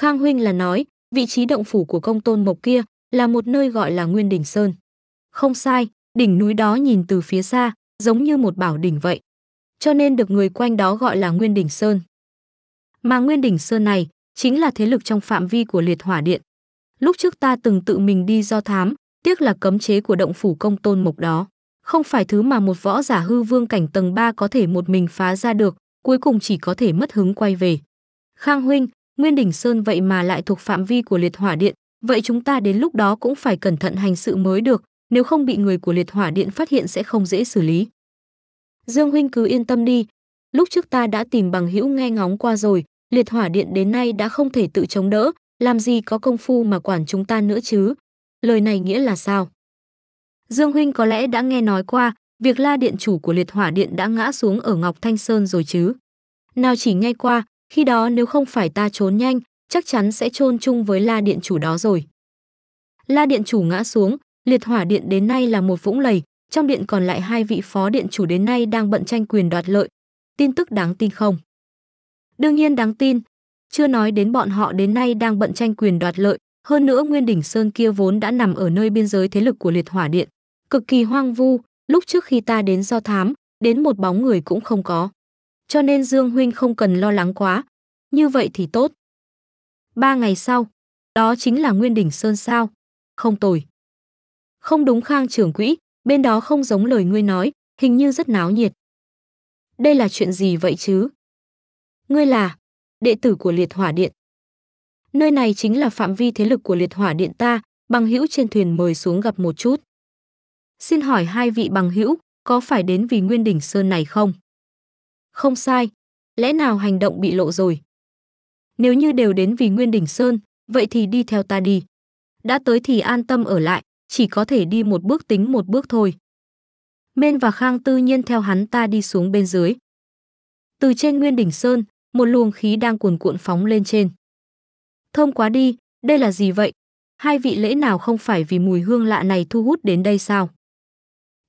Khang Huynh là nói, vị trí động phủ của công tôn mộc kia là một nơi gọi là Nguyên Đỉnh Sơn. Không sai, đỉnh núi đó nhìn từ phía xa, giống như một bảo đỉnh vậy. Cho nên được người quanh đó gọi là Nguyên Đỉnh Sơn. Mà Nguyên Đỉnh Sơn này chính là thế lực trong phạm vi của liệt hỏa điện. Lúc trước ta từng tự mình đi do thám, tiếc là cấm chế của động phủ công tôn mộc đó. Không phải thứ mà một võ giả hư vương cảnh tầng 3 có thể một mình phá ra được, cuối cùng chỉ có thể mất hứng quay về. Khang Huynh, Nguyên Đỉnh Sơn vậy mà lại thuộc phạm vi của liệt hỏa điện, vậy chúng ta đến lúc đó cũng phải cẩn thận hành sự mới được, nếu không bị người của liệt hỏa điện phát hiện sẽ không dễ xử lý. Dương huynh cứ yên tâm đi, lúc trước ta đã tìm bằng hữu nghe ngóng qua rồi, liệt hỏa điện đến nay đã không thể tự chống đỡ, làm gì có công phu mà quản chúng ta nữa chứ? Lời này nghĩa là sao? Dương huynh có lẽ đã nghe nói qua, việc La điện chủ của liệt hỏa điện đã ngã xuống ở Ngọc Thanh Sơn rồi chứ? Nào chỉ nghe qua, khi đó nếu không phải ta trốn nhanh, chắc chắn sẽ chôn chung với La Điện chủ đó rồi. La Điện chủ ngã xuống, liệt hỏa điện đến nay là một vũng lầy, trong điện còn lại hai vị phó điện chủ đến nay đang bận tranh quyền đoạt lợi. Tin tức đáng tin không? Đương nhiên đáng tin, chưa nói đến bọn họ đến nay đang bận tranh quyền đoạt lợi, hơn nữa Nguyên đỉnh Sơn kia vốn đã nằm ở nơi biên giới thế lực của liệt hỏa điện, cực kỳ hoang vu, lúc trước khi ta đến do thám, đến một bóng người cũng không có cho nên Dương Huynh không cần lo lắng quá. Như vậy thì tốt. Ba ngày sau, đó chính là Nguyên Đỉnh Sơn sao. Không tồi. Không đúng khang trưởng quỹ, bên đó không giống lời ngươi nói, hình như rất náo nhiệt. Đây là chuyện gì vậy chứ? Ngươi là đệ tử của Liệt Hỏa Điện. Nơi này chính là phạm vi thế lực của Liệt Hỏa Điện ta, bằng hữu trên thuyền mời xuống gặp một chút. Xin hỏi hai vị bằng hữu, có phải đến vì Nguyên Đỉnh Sơn này không? Không sai, lẽ nào hành động bị lộ rồi? Nếu như đều đến vì Nguyên đỉnh Sơn, vậy thì đi theo ta đi. Đã tới thì an tâm ở lại, chỉ có thể đi một bước tính một bước thôi. men và Khang tự nhiên theo hắn ta đi xuống bên dưới. Từ trên Nguyên Đỉnh Sơn, một luồng khí đang cuồn cuộn phóng lên trên. Thơm quá đi, đây là gì vậy? Hai vị lễ nào không phải vì mùi hương lạ này thu hút đến đây sao?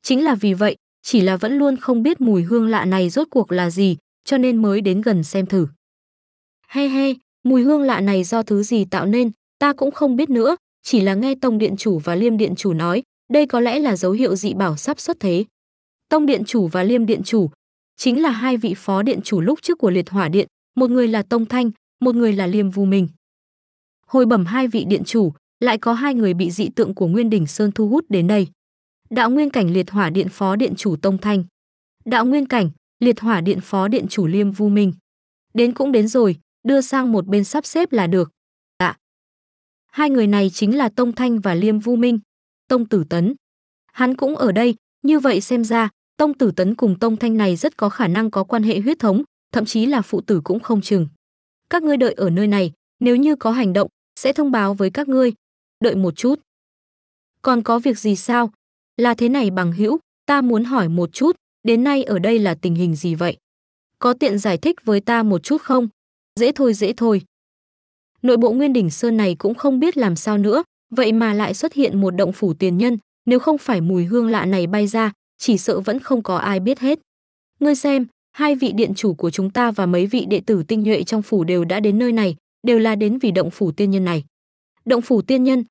Chính là vì vậy, chỉ là vẫn luôn không biết mùi hương lạ này rốt cuộc là gì, cho nên mới đến gần xem thử. He he, mùi hương lạ này do thứ gì tạo nên, ta cũng không biết nữa, chỉ là nghe Tông Điện Chủ và Liêm Điện Chủ nói, đây có lẽ là dấu hiệu dị bảo sắp xuất thế. Tông Điện Chủ và Liêm Điện Chủ chính là hai vị phó điện chủ lúc trước của liệt hỏa điện, một người là Tông Thanh, một người là Liêm Vu minh. Hồi bẩm hai vị điện chủ, lại có hai người bị dị tượng của Nguyên Đỉnh Sơn thu hút đến đây. Đạo nguyên cảnh liệt hỏa điện phó điện chủ Tông Thanh. Đạo nguyên cảnh, liệt hỏa điện phó điện chủ Liêm Vu Minh. Đến cũng đến rồi, đưa sang một bên sắp xếp là được. Dạ. Hai người này chính là Tông Thanh và Liêm Vu Minh, Tông Tử Tấn. Hắn cũng ở đây, như vậy xem ra, Tông Tử Tấn cùng Tông Thanh này rất có khả năng có quan hệ huyết thống, thậm chí là phụ tử cũng không chừng. Các ngươi đợi ở nơi này, nếu như có hành động, sẽ thông báo với các ngươi. Đợi một chút. Còn có việc gì sao? Là thế này bằng hữu, ta muốn hỏi một chút, đến nay ở đây là tình hình gì vậy? Có tiện giải thích với ta một chút không? Dễ thôi dễ thôi. Nội bộ Nguyên Đỉnh Sơn này cũng không biết làm sao nữa, vậy mà lại xuất hiện một động phủ tiền nhân, nếu không phải mùi hương lạ này bay ra, chỉ sợ vẫn không có ai biết hết. Ngươi xem, hai vị điện chủ của chúng ta và mấy vị đệ tử tinh nhuệ trong phủ đều đã đến nơi này, đều là đến vì động phủ tiên nhân này. Động phủ tiên nhân,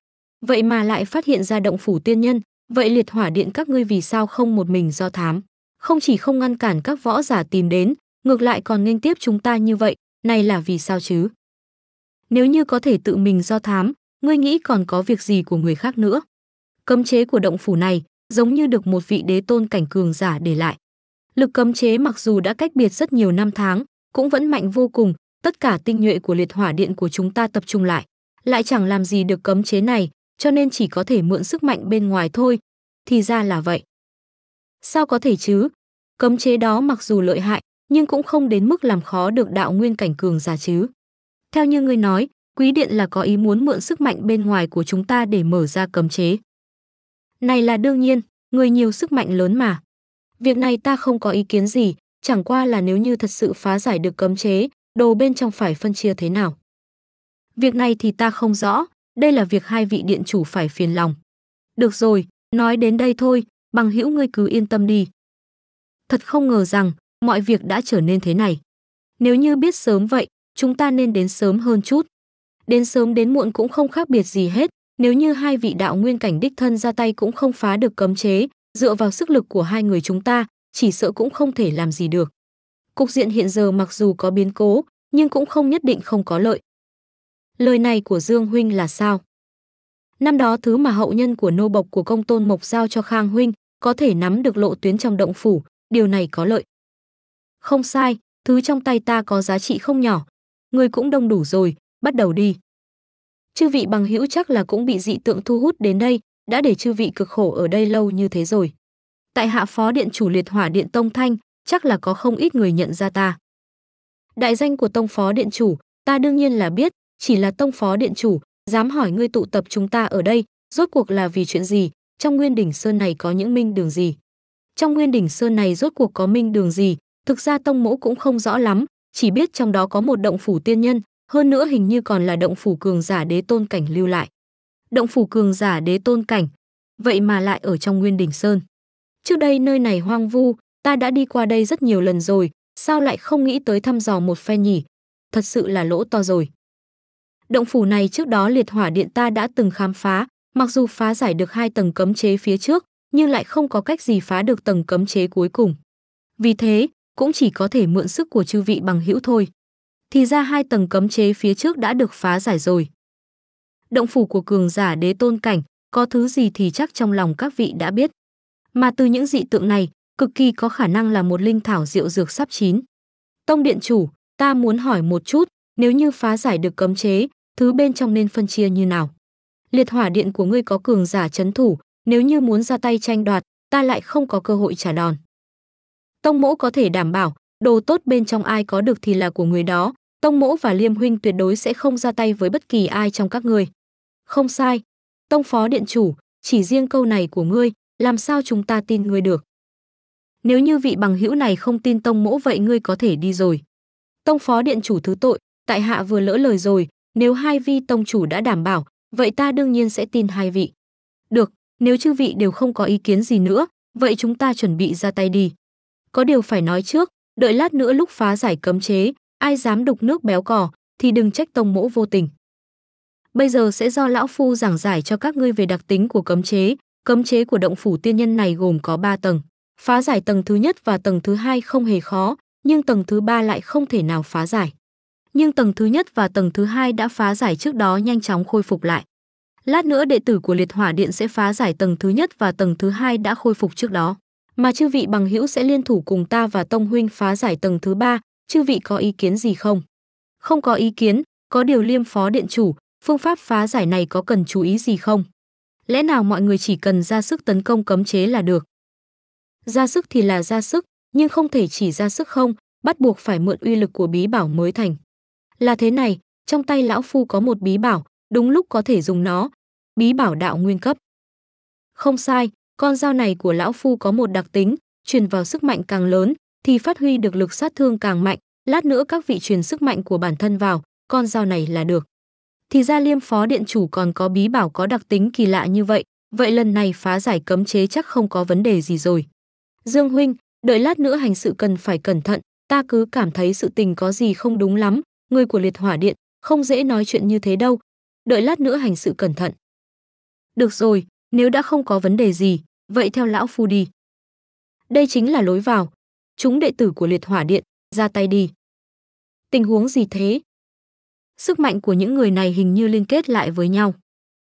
vậy mà lại phát hiện ra động phủ tiên nhân, Vậy liệt hỏa điện các ngươi vì sao không một mình do thám? Không chỉ không ngăn cản các võ giả tìm đến, ngược lại còn nghênh tiếp chúng ta như vậy, này là vì sao chứ? Nếu như có thể tự mình do thám, ngươi nghĩ còn có việc gì của người khác nữa? Cấm chế của động phủ này giống như được một vị đế tôn cảnh cường giả để lại. Lực cấm chế mặc dù đã cách biệt rất nhiều năm tháng, cũng vẫn mạnh vô cùng, tất cả tinh nhuệ của liệt hỏa điện của chúng ta tập trung lại. Lại chẳng làm gì được cấm chế này, cho nên chỉ có thể mượn sức mạnh bên ngoài thôi. Thì ra là vậy. Sao có thể chứ? Cấm chế đó mặc dù lợi hại, nhưng cũng không đến mức làm khó được đạo nguyên cảnh cường giả chứ. Theo như ngươi nói, Quý Điện là có ý muốn mượn sức mạnh bên ngoài của chúng ta để mở ra cấm chế. Này là đương nhiên, người nhiều sức mạnh lớn mà. Việc này ta không có ý kiến gì, chẳng qua là nếu như thật sự phá giải được cấm chế, đồ bên trong phải phân chia thế nào. Việc này thì ta không rõ, đây là việc hai vị điện chủ phải phiền lòng. Được rồi, nói đến đây thôi, bằng hữu ngươi cứ yên tâm đi. Thật không ngờ rằng, mọi việc đã trở nên thế này. Nếu như biết sớm vậy, chúng ta nên đến sớm hơn chút. Đến sớm đến muộn cũng không khác biệt gì hết, nếu như hai vị đạo nguyên cảnh đích thân ra tay cũng không phá được cấm chế, dựa vào sức lực của hai người chúng ta, chỉ sợ cũng không thể làm gì được. Cục diện hiện giờ mặc dù có biến cố, nhưng cũng không nhất định không có lợi lời này của Dương Huynh là sao? Năm đó thứ mà hậu nhân của nô bộc của công tôn mộc giao cho Khang Huynh có thể nắm được lộ tuyến trong động phủ, điều này có lợi. Không sai, thứ trong tay ta có giá trị không nhỏ. Người cũng đông đủ rồi, bắt đầu đi. Chư vị bằng hữu chắc là cũng bị dị tượng thu hút đến đây, đã để chư vị cực khổ ở đây lâu như thế rồi. Tại hạ phó điện chủ liệt hỏa điện Tông Thanh, chắc là có không ít người nhận ra ta. Đại danh của Tông phó điện chủ, ta đương nhiên là biết, chỉ là tông phó điện chủ, dám hỏi ngươi tụ tập chúng ta ở đây, rốt cuộc là vì chuyện gì, trong Nguyên đỉnh sơn này có những minh đường gì? Trong Nguyên đỉnh sơn này rốt cuộc có minh đường gì? Thực ra tông mẫu cũng không rõ lắm, chỉ biết trong đó có một động phủ tiên nhân, hơn nữa hình như còn là động phủ cường giả đế tôn cảnh lưu lại. Động phủ cường giả đế tôn cảnh, vậy mà lại ở trong Nguyên đỉnh sơn. Trước đây nơi này hoang vu, ta đã đi qua đây rất nhiều lần rồi, sao lại không nghĩ tới thăm dò một phe nhỉ? Thật sự là lỗ to rồi. Động phủ này trước đó liệt hỏa điện ta đã từng khám phá, mặc dù phá giải được hai tầng cấm chế phía trước, nhưng lại không có cách gì phá được tầng cấm chế cuối cùng. Vì thế, cũng chỉ có thể mượn sức của chư vị bằng hữu thôi. Thì ra hai tầng cấm chế phía trước đã được phá giải rồi. Động phủ của cường giả đế tôn cảnh, có thứ gì thì chắc trong lòng các vị đã biết. Mà từ những dị tượng này, cực kỳ có khả năng là một linh thảo rượu dược sắp chín. Tông điện chủ, ta muốn hỏi một chút, nếu như phá giải được cấm chế, thứ bên trong nên phân chia như nào. Liệt hỏa điện của ngươi có cường giả chấn thủ, nếu như muốn ra tay tranh đoạt, ta lại không có cơ hội trả đòn. Tông mỗ có thể đảm bảo, đồ tốt bên trong ai có được thì là của người đó, Tông mỗ và Liêm huynh tuyệt đối sẽ không ra tay với bất kỳ ai trong các người. Không sai, Tông phó điện chủ, chỉ riêng câu này của ngươi, làm sao chúng ta tin ngươi được? Nếu như vị bằng hữu này không tin Tông mỗ vậy ngươi có thể đi rồi. Tông phó điện chủ thứ tội, tại hạ vừa lỡ lời rồi, nếu hai vị tông chủ đã đảm bảo, vậy ta đương nhiên sẽ tin hai vị. Được, nếu chư vị đều không có ý kiến gì nữa, vậy chúng ta chuẩn bị ra tay đi. Có điều phải nói trước, đợi lát nữa lúc phá giải cấm chế, ai dám đục nước béo cò thì đừng trách tông mỗ vô tình. Bây giờ sẽ do lão phu giảng giải cho các ngươi về đặc tính của cấm chế. Cấm chế của động phủ tiên nhân này gồm có 3 tầng. Phá giải tầng thứ nhất và tầng thứ hai không hề khó, nhưng tầng thứ ba lại không thể nào phá giải nhưng tầng thứ nhất và tầng thứ hai đã phá giải trước đó nhanh chóng khôi phục lại. Lát nữa đệ tử của Liệt Hỏa Điện sẽ phá giải tầng thứ nhất và tầng thứ hai đã khôi phục trước đó, mà chư vị bằng hữu sẽ liên thủ cùng ta và tông huynh phá giải tầng thứ ba, chư vị có ý kiến gì không? Không có ý kiến, có điều Liêm Phó Điện chủ, phương pháp phá giải này có cần chú ý gì không? Lẽ nào mọi người chỉ cần ra sức tấn công cấm chế là được? Ra sức thì là ra sức, nhưng không thể chỉ ra sức không, bắt buộc phải mượn uy lực của bí bảo mới thành. Là thế này, trong tay lão phu có một bí bảo, đúng lúc có thể dùng nó. Bí bảo đạo nguyên cấp. Không sai, con dao này của lão phu có một đặc tính, truyền vào sức mạnh càng lớn thì phát huy được lực sát thương càng mạnh, lát nữa các vị truyền sức mạnh của bản thân vào, con dao này là được. Thì ra Liêm Phó điện chủ còn có bí bảo có đặc tính kỳ lạ như vậy, vậy lần này phá giải cấm chế chắc không có vấn đề gì rồi. Dương huynh, đợi lát nữa hành sự cần phải cẩn thận, ta cứ cảm thấy sự tình có gì không đúng lắm, người của liệt hỏa điện không dễ nói chuyện như thế đâu đợi lát nữa hành sự cẩn thận được rồi nếu đã không có vấn đề gì vậy theo lão phu đi đây chính là lối vào chúng đệ tử của liệt hỏa điện ra tay đi tình huống gì thế sức mạnh của những người này hình như liên kết lại với nhau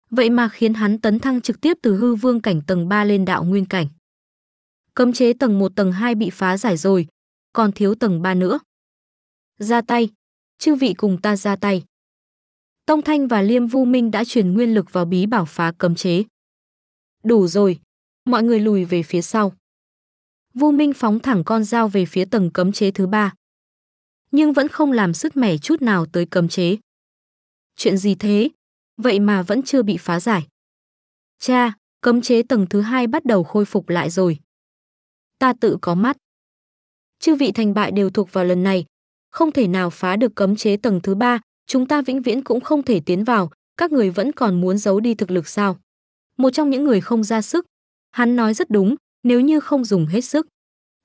vậy mà khiến hắn tấn thăng trực tiếp từ hư vương cảnh tầng 3 lên đạo nguyên cảnh cấm chế tầng 1 tầng 2 bị phá giải rồi còn thiếu tầng 3 nữa ra tay chư vị cùng ta ra tay. Tông Thanh và Liêm Vu Minh đã truyền nguyên lực vào bí bảo phá cấm chế. Đủ rồi, mọi người lùi về phía sau. Vu Minh phóng thẳng con dao về phía tầng cấm chế thứ ba. Nhưng vẫn không làm sức mẻ chút nào tới cấm chế. Chuyện gì thế? Vậy mà vẫn chưa bị phá giải. Cha, cấm chế tầng thứ hai bắt đầu khôi phục lại rồi. Ta tự có mắt. Chư vị thành bại đều thuộc vào lần này, không thể nào phá được cấm chế tầng thứ ba, chúng ta vĩnh viễn cũng không thể tiến vào, các người vẫn còn muốn giấu đi thực lực sao? Một trong những người không ra sức, hắn nói rất đúng, nếu như không dùng hết sức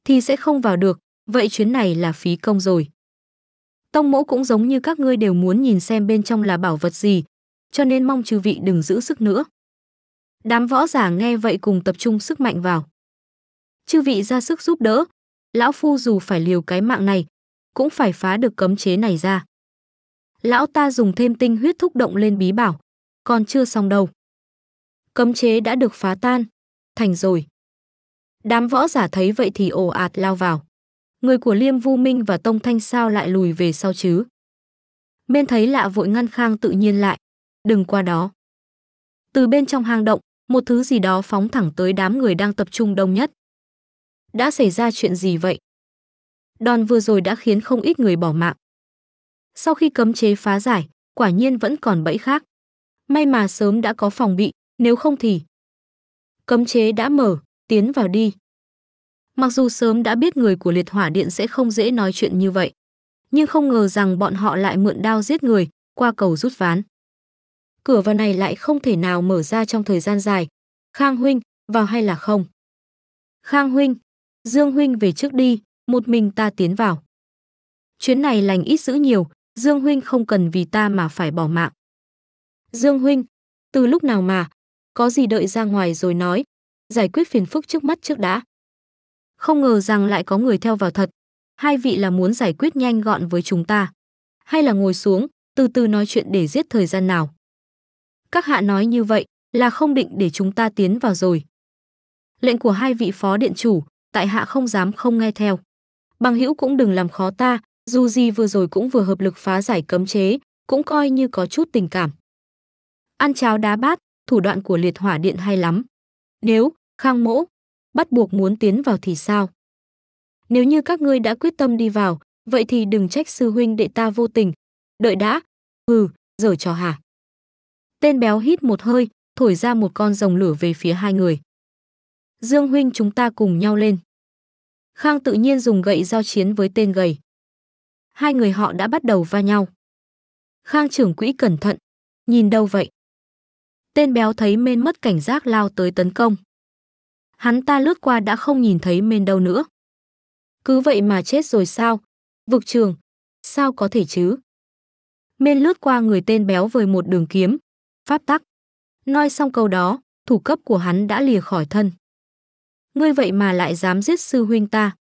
thì sẽ không vào được, vậy chuyến này là phí công rồi. Tông mẫu cũng giống như các ngươi đều muốn nhìn xem bên trong là bảo vật gì, cho nên mong chư vị đừng giữ sức nữa. Đám võ giả nghe vậy cùng tập trung sức mạnh vào. Chư vị ra sức giúp đỡ, lão phu dù phải liều cái mạng này, cũng phải phá được cấm chế này ra. Lão ta dùng thêm tinh huyết thúc động lên bí bảo, còn chưa xong đâu. Cấm chế đã được phá tan, thành rồi. Đám võ giả thấy vậy thì ồ ạt lao vào. Người của Liêm Vu Minh và Tông Thanh sao lại lùi về sau chứ? Bên thấy lạ vội ngăn Khang tự nhiên lại, đừng qua đó. Từ bên trong hang động, một thứ gì đó phóng thẳng tới đám người đang tập trung đông nhất. Đã xảy ra chuyện gì vậy? đòn vừa rồi đã khiến không ít người bỏ mạng. Sau khi cấm chế phá giải, quả nhiên vẫn còn bẫy khác. May mà sớm đã có phòng bị, nếu không thì... Cấm chế đã mở, tiến vào đi. Mặc dù sớm đã biết người của liệt hỏa điện sẽ không dễ nói chuyện như vậy, nhưng không ngờ rằng bọn họ lại mượn đao giết người, qua cầu rút ván. Cửa vào này lại không thể nào mở ra trong thời gian dài. Khang Huynh, vào hay là không? Khang Huynh, Dương Huynh về trước đi, một mình ta tiến vào. Chuyến này lành ít dữ nhiều, Dương Huynh không cần vì ta mà phải bỏ mạng. Dương Huynh, từ lúc nào mà, có gì đợi ra ngoài rồi nói, giải quyết phiền phức trước mắt trước đã. Không ngờ rằng lại có người theo vào thật, hai vị là muốn giải quyết nhanh gọn với chúng ta. Hay là ngồi xuống, từ từ nói chuyện để giết thời gian nào. Các hạ nói như vậy là không định để chúng ta tiến vào rồi. Lệnh của hai vị phó điện chủ, tại hạ không dám không nghe theo bằng hữu cũng đừng làm khó ta, dù gì vừa rồi cũng vừa hợp lực phá giải cấm chế, cũng coi như có chút tình cảm. Ăn cháo đá bát, thủ đoạn của liệt hỏa điện hay lắm. Nếu, khang mỗ, bắt buộc muốn tiến vào thì sao? Nếu như các ngươi đã quyết tâm đi vào, vậy thì đừng trách sư huynh đệ ta vô tình. Đợi đã, hừ, giờ trò hả? Tên béo hít một hơi, thổi ra một con rồng lửa về phía hai người. Dương huynh chúng ta cùng nhau lên. Khang tự nhiên dùng gậy giao chiến với tên gầy. Hai người họ đã bắt đầu va nhau. Khang trưởng quỹ cẩn thận, nhìn đâu vậy? Tên béo thấy mên mất cảnh giác lao tới tấn công. Hắn ta lướt qua đã không nhìn thấy mên đâu nữa. Cứ vậy mà chết rồi sao? Vực trường, sao có thể chứ? Mên lướt qua người tên béo với một đường kiếm, pháp tắc. Nói xong câu đó, thủ cấp của hắn đã lìa khỏi thân ngươi vậy mà lại dám giết sư huynh ta.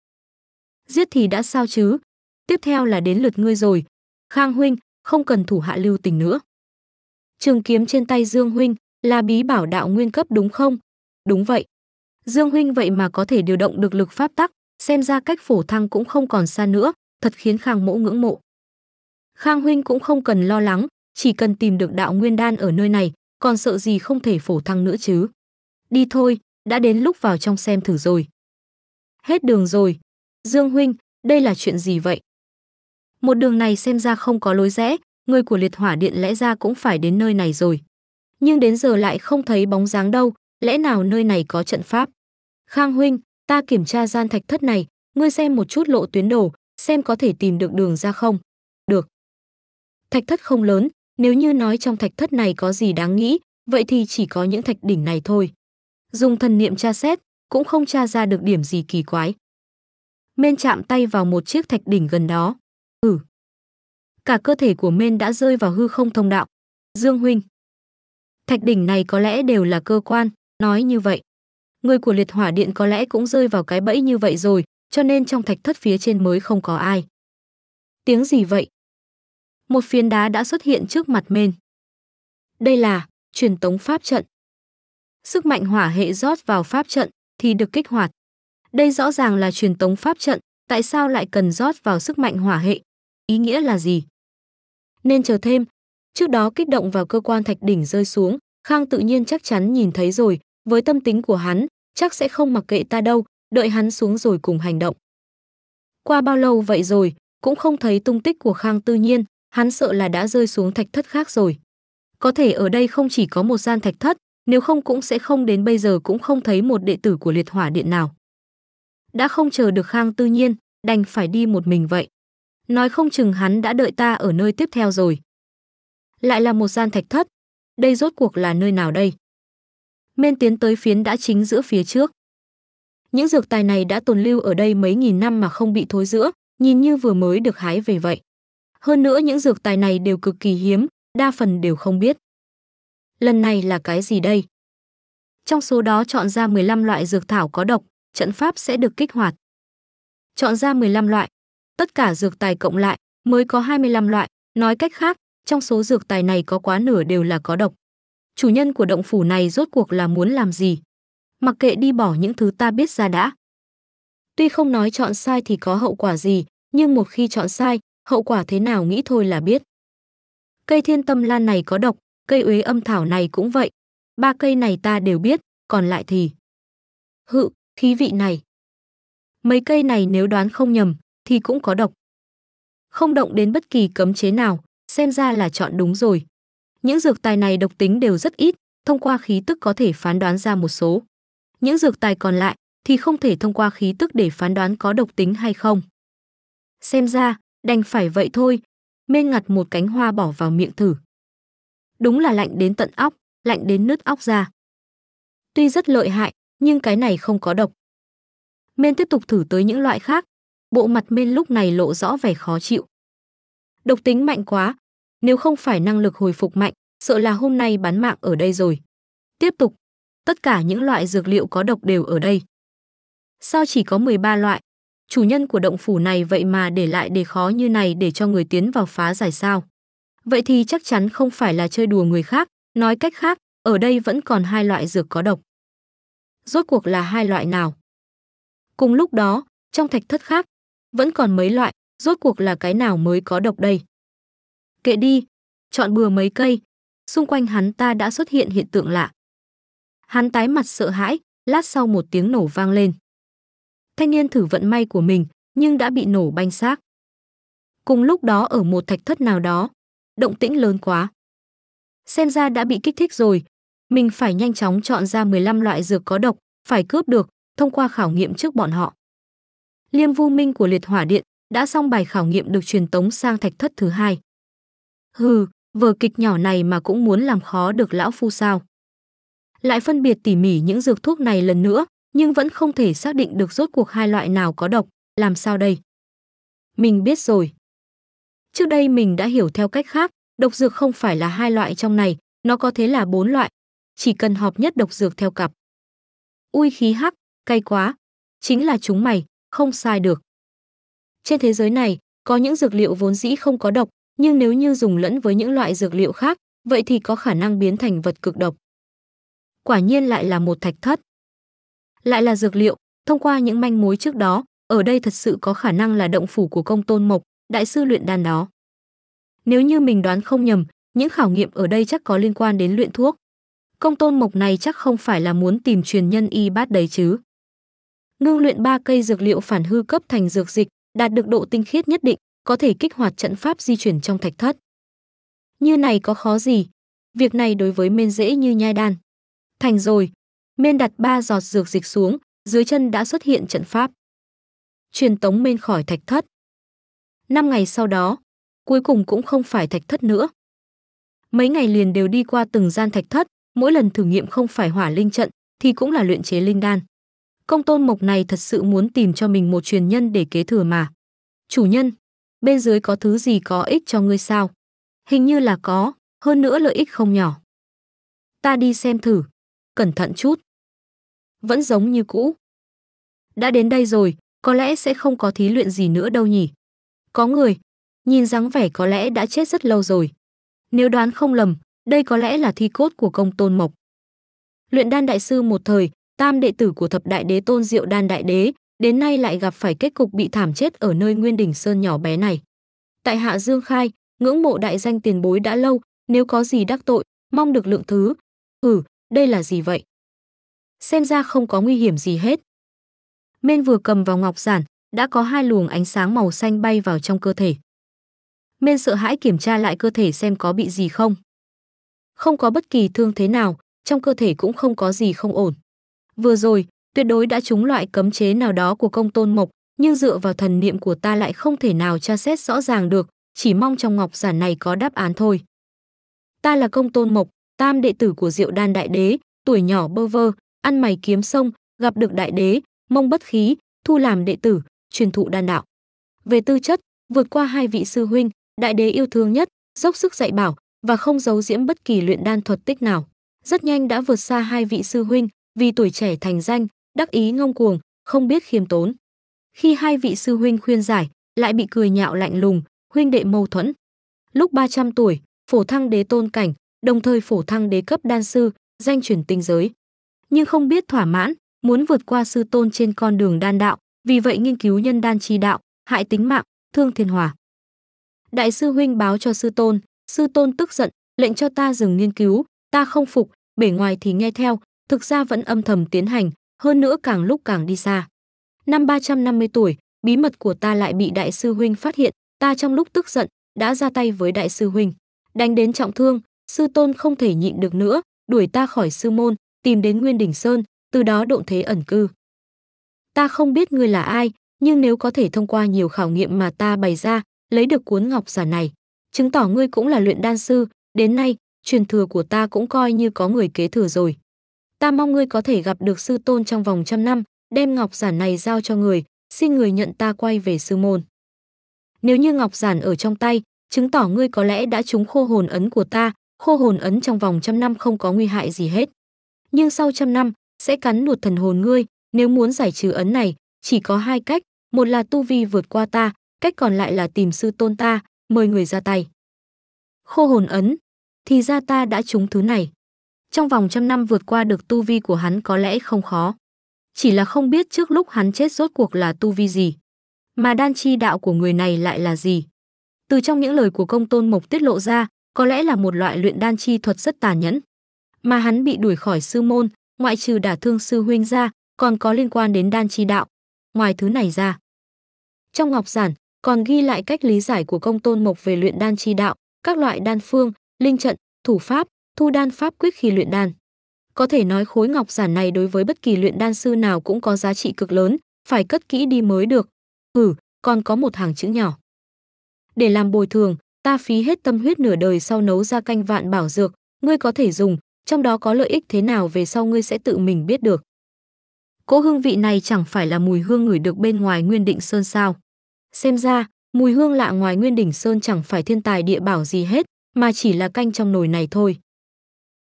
Giết thì đã sao chứ, tiếp theo là đến lượt ngươi rồi. Khang huynh, không cần thủ hạ lưu tình nữa. Trường kiếm trên tay Dương huynh là bí bảo đạo nguyên cấp đúng không? Đúng vậy. Dương huynh vậy mà có thể điều động được lực pháp tắc, xem ra cách phổ thăng cũng không còn xa nữa, thật khiến Khang mỗ ngưỡng mộ. Khang huynh cũng không cần lo lắng, chỉ cần tìm được đạo nguyên đan ở nơi này, còn sợ gì không thể phổ thăng nữa chứ. Đi thôi, đã đến lúc vào trong xem thử rồi. Hết đường rồi. Dương huynh, đây là chuyện gì vậy? Một đường này xem ra không có lối rẽ, người của liệt hỏa điện lẽ ra cũng phải đến nơi này rồi. Nhưng đến giờ lại không thấy bóng dáng đâu, lẽ nào nơi này có trận pháp? Khang huynh, ta kiểm tra gian thạch thất này, ngươi xem một chút lộ tuyến đồ, xem có thể tìm được đường ra không? Được. Thạch thất không lớn, nếu như nói trong thạch thất này có gì đáng nghĩ, vậy thì chỉ có những thạch đỉnh này thôi dùng thần niệm tra xét, cũng không tra ra được điểm gì kỳ quái. Mên chạm tay vào một chiếc thạch đỉnh gần đó. Ừ. Cả cơ thể của Mên đã rơi vào hư không thông đạo. Dương huynh. Thạch đỉnh này có lẽ đều là cơ quan, nói như vậy. Người của liệt hỏa điện có lẽ cũng rơi vào cái bẫy như vậy rồi, cho nên trong thạch thất phía trên mới không có ai. Tiếng gì vậy? Một phiến đá đã xuất hiện trước mặt Mên. Đây là truyền tống pháp trận sức mạnh hỏa hệ rót vào pháp trận thì được kích hoạt. Đây rõ ràng là truyền tống pháp trận, tại sao lại cần rót vào sức mạnh hỏa hệ? Ý nghĩa là gì? Nên chờ thêm, trước đó kích động vào cơ quan thạch đỉnh rơi xuống, Khang tự nhiên chắc chắn nhìn thấy rồi, với tâm tính của hắn, chắc sẽ không mặc kệ ta đâu, đợi hắn xuống rồi cùng hành động. Qua bao lâu vậy rồi, cũng không thấy tung tích của Khang tự nhiên, hắn sợ là đã rơi xuống thạch thất khác rồi. Có thể ở đây không chỉ có một gian thạch thất, nếu không cũng sẽ không đến bây giờ cũng không thấy một đệ tử của liệt hỏa điện nào. Đã không chờ được Khang Tư Nhiên, đành phải đi một mình vậy. Nói không chừng hắn đã đợi ta ở nơi tiếp theo rồi. Lại là một gian thạch thất, đây rốt cuộc là nơi nào đây? Mên tiến tới phiến đã chính giữa phía trước. Những dược tài này đã tồn lưu ở đây mấy nghìn năm mà không bị thối rữa, nhìn như vừa mới được hái về vậy. Hơn nữa những dược tài này đều cực kỳ hiếm, đa phần đều không biết. Lần này là cái gì đây? Trong số đó chọn ra 15 loại dược thảo có độc, trận pháp sẽ được kích hoạt. Chọn ra 15 loại, tất cả dược tài cộng lại mới có 25 loại, nói cách khác, trong số dược tài này có quá nửa đều là có độc. Chủ nhân của động phủ này rốt cuộc là muốn làm gì? Mặc kệ đi bỏ những thứ ta biết ra đã. Tuy không nói chọn sai thì có hậu quả gì, nhưng một khi chọn sai, hậu quả thế nào nghĩ thôi là biết. Cây thiên tâm lan này có độc, cây uế âm thảo này cũng vậy. Ba cây này ta đều biết, còn lại thì... Hự, khí vị này. Mấy cây này nếu đoán không nhầm, thì cũng có độc. Không động đến bất kỳ cấm chế nào, xem ra là chọn đúng rồi. Những dược tài này độc tính đều rất ít, thông qua khí tức có thể phán đoán ra một số. Những dược tài còn lại thì không thể thông qua khí tức để phán đoán có độc tính hay không. Xem ra, đành phải vậy thôi. Mê ngặt một cánh hoa bỏ vào miệng thử. Đúng là lạnh đến tận óc, lạnh đến nứt óc ra. Tuy rất lợi hại, nhưng cái này không có độc. Men tiếp tục thử tới những loại khác, bộ mặt men lúc này lộ rõ vẻ khó chịu. Độc tính mạnh quá, nếu không phải năng lực hồi phục mạnh, sợ là hôm nay bán mạng ở đây rồi. Tiếp tục, tất cả những loại dược liệu có độc đều ở đây. Sao chỉ có 13 loại? Chủ nhân của động phủ này vậy mà để lại đề khó như này để cho người tiến vào phá giải sao? vậy thì chắc chắn không phải là chơi đùa người khác, nói cách khác, ở đây vẫn còn hai loại dược có độc. Rốt cuộc là hai loại nào? Cùng lúc đó, trong thạch thất khác, vẫn còn mấy loại, rốt cuộc là cái nào mới có độc đây? Kệ đi, chọn bừa mấy cây, xung quanh hắn ta đã xuất hiện hiện tượng lạ. Hắn tái mặt sợ hãi, lát sau một tiếng nổ vang lên. Thanh niên thử vận may của mình, nhưng đã bị nổ banh xác. Cùng lúc đó ở một thạch thất nào đó, động tĩnh lớn quá. Xem ra đã bị kích thích rồi, mình phải nhanh chóng chọn ra 15 loại dược có độc, phải cướp được, thông qua khảo nghiệm trước bọn họ. Liêm Vu Minh của Liệt Hỏa Điện đã xong bài khảo nghiệm được truyền tống sang thạch thất thứ hai. Hừ, vở kịch nhỏ này mà cũng muốn làm khó được lão phu sao? Lại phân biệt tỉ mỉ những dược thuốc này lần nữa, nhưng vẫn không thể xác định được rốt cuộc hai loại nào có độc, làm sao đây? Mình biết rồi. Trước đây mình đã hiểu theo cách khác, độc dược không phải là hai loại trong này, nó có thế là bốn loại. Chỉ cần họp nhất độc dược theo cặp. Ui khí hắc, cay quá. Chính là chúng mày, không sai được. Trên thế giới này, có những dược liệu vốn dĩ không có độc, nhưng nếu như dùng lẫn với những loại dược liệu khác, vậy thì có khả năng biến thành vật cực độc. Quả nhiên lại là một thạch thất. Lại là dược liệu, thông qua những manh mối trước đó, ở đây thật sự có khả năng là động phủ của công tôn mộc, đại sư luyện đan đó. Nếu như mình đoán không nhầm, những khảo nghiệm ở đây chắc có liên quan đến luyện thuốc. Công tôn mộc này chắc không phải là muốn tìm truyền nhân y bát đấy chứ. Ngưng luyện ba cây dược liệu phản hư cấp thành dược dịch, đạt được độ tinh khiết nhất định, có thể kích hoạt trận pháp di chuyển trong thạch thất. Như này có khó gì? Việc này đối với men dễ như nhai đan. Thành rồi, men đặt ba giọt dược dịch xuống, dưới chân đã xuất hiện trận pháp. Truyền tống men khỏi thạch thất. Năm ngày sau đó, cuối cùng cũng không phải thạch thất nữa. Mấy ngày liền đều đi qua từng gian thạch thất, mỗi lần thử nghiệm không phải hỏa linh trận thì cũng là luyện chế linh đan. Công tôn mộc này thật sự muốn tìm cho mình một truyền nhân để kế thừa mà. Chủ nhân, bên dưới có thứ gì có ích cho ngươi sao? Hình như là có, hơn nữa lợi ích không nhỏ. Ta đi xem thử, cẩn thận chút. Vẫn giống như cũ. Đã đến đây rồi, có lẽ sẽ không có thí luyện gì nữa đâu nhỉ? Có người, nhìn dáng vẻ có lẽ đã chết rất lâu rồi. Nếu đoán không lầm, đây có lẽ là thi cốt của công tôn mộc. Luyện đan đại sư một thời, tam đệ tử của thập đại đế tôn diệu đan đại đế, đến nay lại gặp phải kết cục bị thảm chết ở nơi nguyên đỉnh sơn nhỏ bé này. Tại Hạ Dương Khai, ngưỡng mộ đại danh tiền bối đã lâu, nếu có gì đắc tội, mong được lượng thứ. Ừ, đây là gì vậy? Xem ra không có nguy hiểm gì hết. Mên vừa cầm vào ngọc giản, đã có hai luồng ánh sáng màu xanh bay vào trong cơ thể. Men sợ hãi kiểm tra lại cơ thể xem có bị gì không. Không có bất kỳ thương thế nào, trong cơ thể cũng không có gì không ổn. Vừa rồi, tuyệt đối đã trúng loại cấm chế nào đó của công tôn mộc, nhưng dựa vào thần niệm của ta lại không thể nào tra xét rõ ràng được, chỉ mong trong ngọc giản này có đáp án thôi. Ta là công tôn mộc, tam đệ tử của diệu đan đại đế, tuổi nhỏ bơ vơ, ăn mày kiếm sông, gặp được đại đế, mông bất khí, thu làm đệ tử, truyền thụ đan đạo. Về tư chất, vượt qua hai vị sư huynh, đại đế yêu thương nhất, dốc sức dạy bảo và không giấu diễm bất kỳ luyện đan thuật tích nào. Rất nhanh đã vượt xa hai vị sư huynh, vì tuổi trẻ thành danh, đắc ý ngông cuồng, không biết khiêm tốn. Khi hai vị sư huynh khuyên giải, lại bị cười nhạo lạnh lùng, huynh đệ mâu thuẫn. Lúc 300 tuổi, phổ thăng đế tôn cảnh, đồng thời phổ thăng đế cấp đan sư, danh truyền tinh giới. Nhưng không biết thỏa mãn, muốn vượt qua sư tôn trên con đường đan đạo, vì vậy nghiên cứu nhân đan chi đạo, hại tính mạng, thương thiên hòa Đại sư huynh báo cho sư tôn, sư tôn tức giận, lệnh cho ta dừng nghiên cứu, ta không phục, bể ngoài thì nghe theo, thực ra vẫn âm thầm tiến hành, hơn nữa càng lúc càng đi xa. Năm 350 tuổi, bí mật của ta lại bị đại sư huynh phát hiện, ta trong lúc tức giận, đã ra tay với đại sư huynh. Đánh đến trọng thương, sư tôn không thể nhịn được nữa, đuổi ta khỏi sư môn, tìm đến Nguyên Đỉnh Sơn, từ đó động thế ẩn cư. Ta không biết ngươi là ai, nhưng nếu có thể thông qua nhiều khảo nghiệm mà ta bày ra, lấy được cuốn ngọc giả này, chứng tỏ ngươi cũng là luyện đan sư, đến nay, truyền thừa của ta cũng coi như có người kế thừa rồi. Ta mong ngươi có thể gặp được sư tôn trong vòng trăm năm, đem ngọc giản này giao cho người, xin người nhận ta quay về sư môn. Nếu như ngọc giản ở trong tay, chứng tỏ ngươi có lẽ đã trúng khô hồn ấn của ta, khô hồn ấn trong vòng trăm năm không có nguy hại gì hết. Nhưng sau trăm năm, sẽ cắn nuốt thần hồn ngươi, nếu muốn giải trừ ấn này, chỉ có hai cách, một là tu vi vượt qua ta, cách còn lại là tìm sư tôn ta, mời người ra tay. Khô hồn ấn, thì ra ta đã trúng thứ này. Trong vòng trăm năm vượt qua được tu vi của hắn có lẽ không khó. Chỉ là không biết trước lúc hắn chết rốt cuộc là tu vi gì. Mà đan chi đạo của người này lại là gì. Từ trong những lời của công tôn mộc tiết lộ ra, có lẽ là một loại luyện đan chi thuật rất tàn nhẫn. Mà hắn bị đuổi khỏi sư môn, ngoại trừ đả thương sư huynh ra, còn có liên quan đến đan chi đạo. Ngoài thứ này ra, trong ngọc giản còn ghi lại cách lý giải của công tôn mộc về luyện đan chi đạo, các loại đan phương, linh trận, thủ pháp, thu đan pháp quyết khi luyện đan. Có thể nói khối ngọc giản này đối với bất kỳ luyện đan sư nào cũng có giá trị cực lớn, phải cất kỹ đi mới được. Ừ, còn có một hàng chữ nhỏ. Để làm bồi thường, ta phí hết tâm huyết nửa đời sau nấu ra canh vạn bảo dược, ngươi có thể dùng, trong đó có lợi ích thế nào về sau ngươi sẽ tự mình biết được. Cỗ hương vị này chẳng phải là mùi hương ngửi được bên ngoài Nguyên Định Sơn sao? Xem ra, mùi hương lạ ngoài Nguyên Đỉnh Sơn chẳng phải thiên tài địa bảo gì hết, mà chỉ là canh trong nồi này thôi.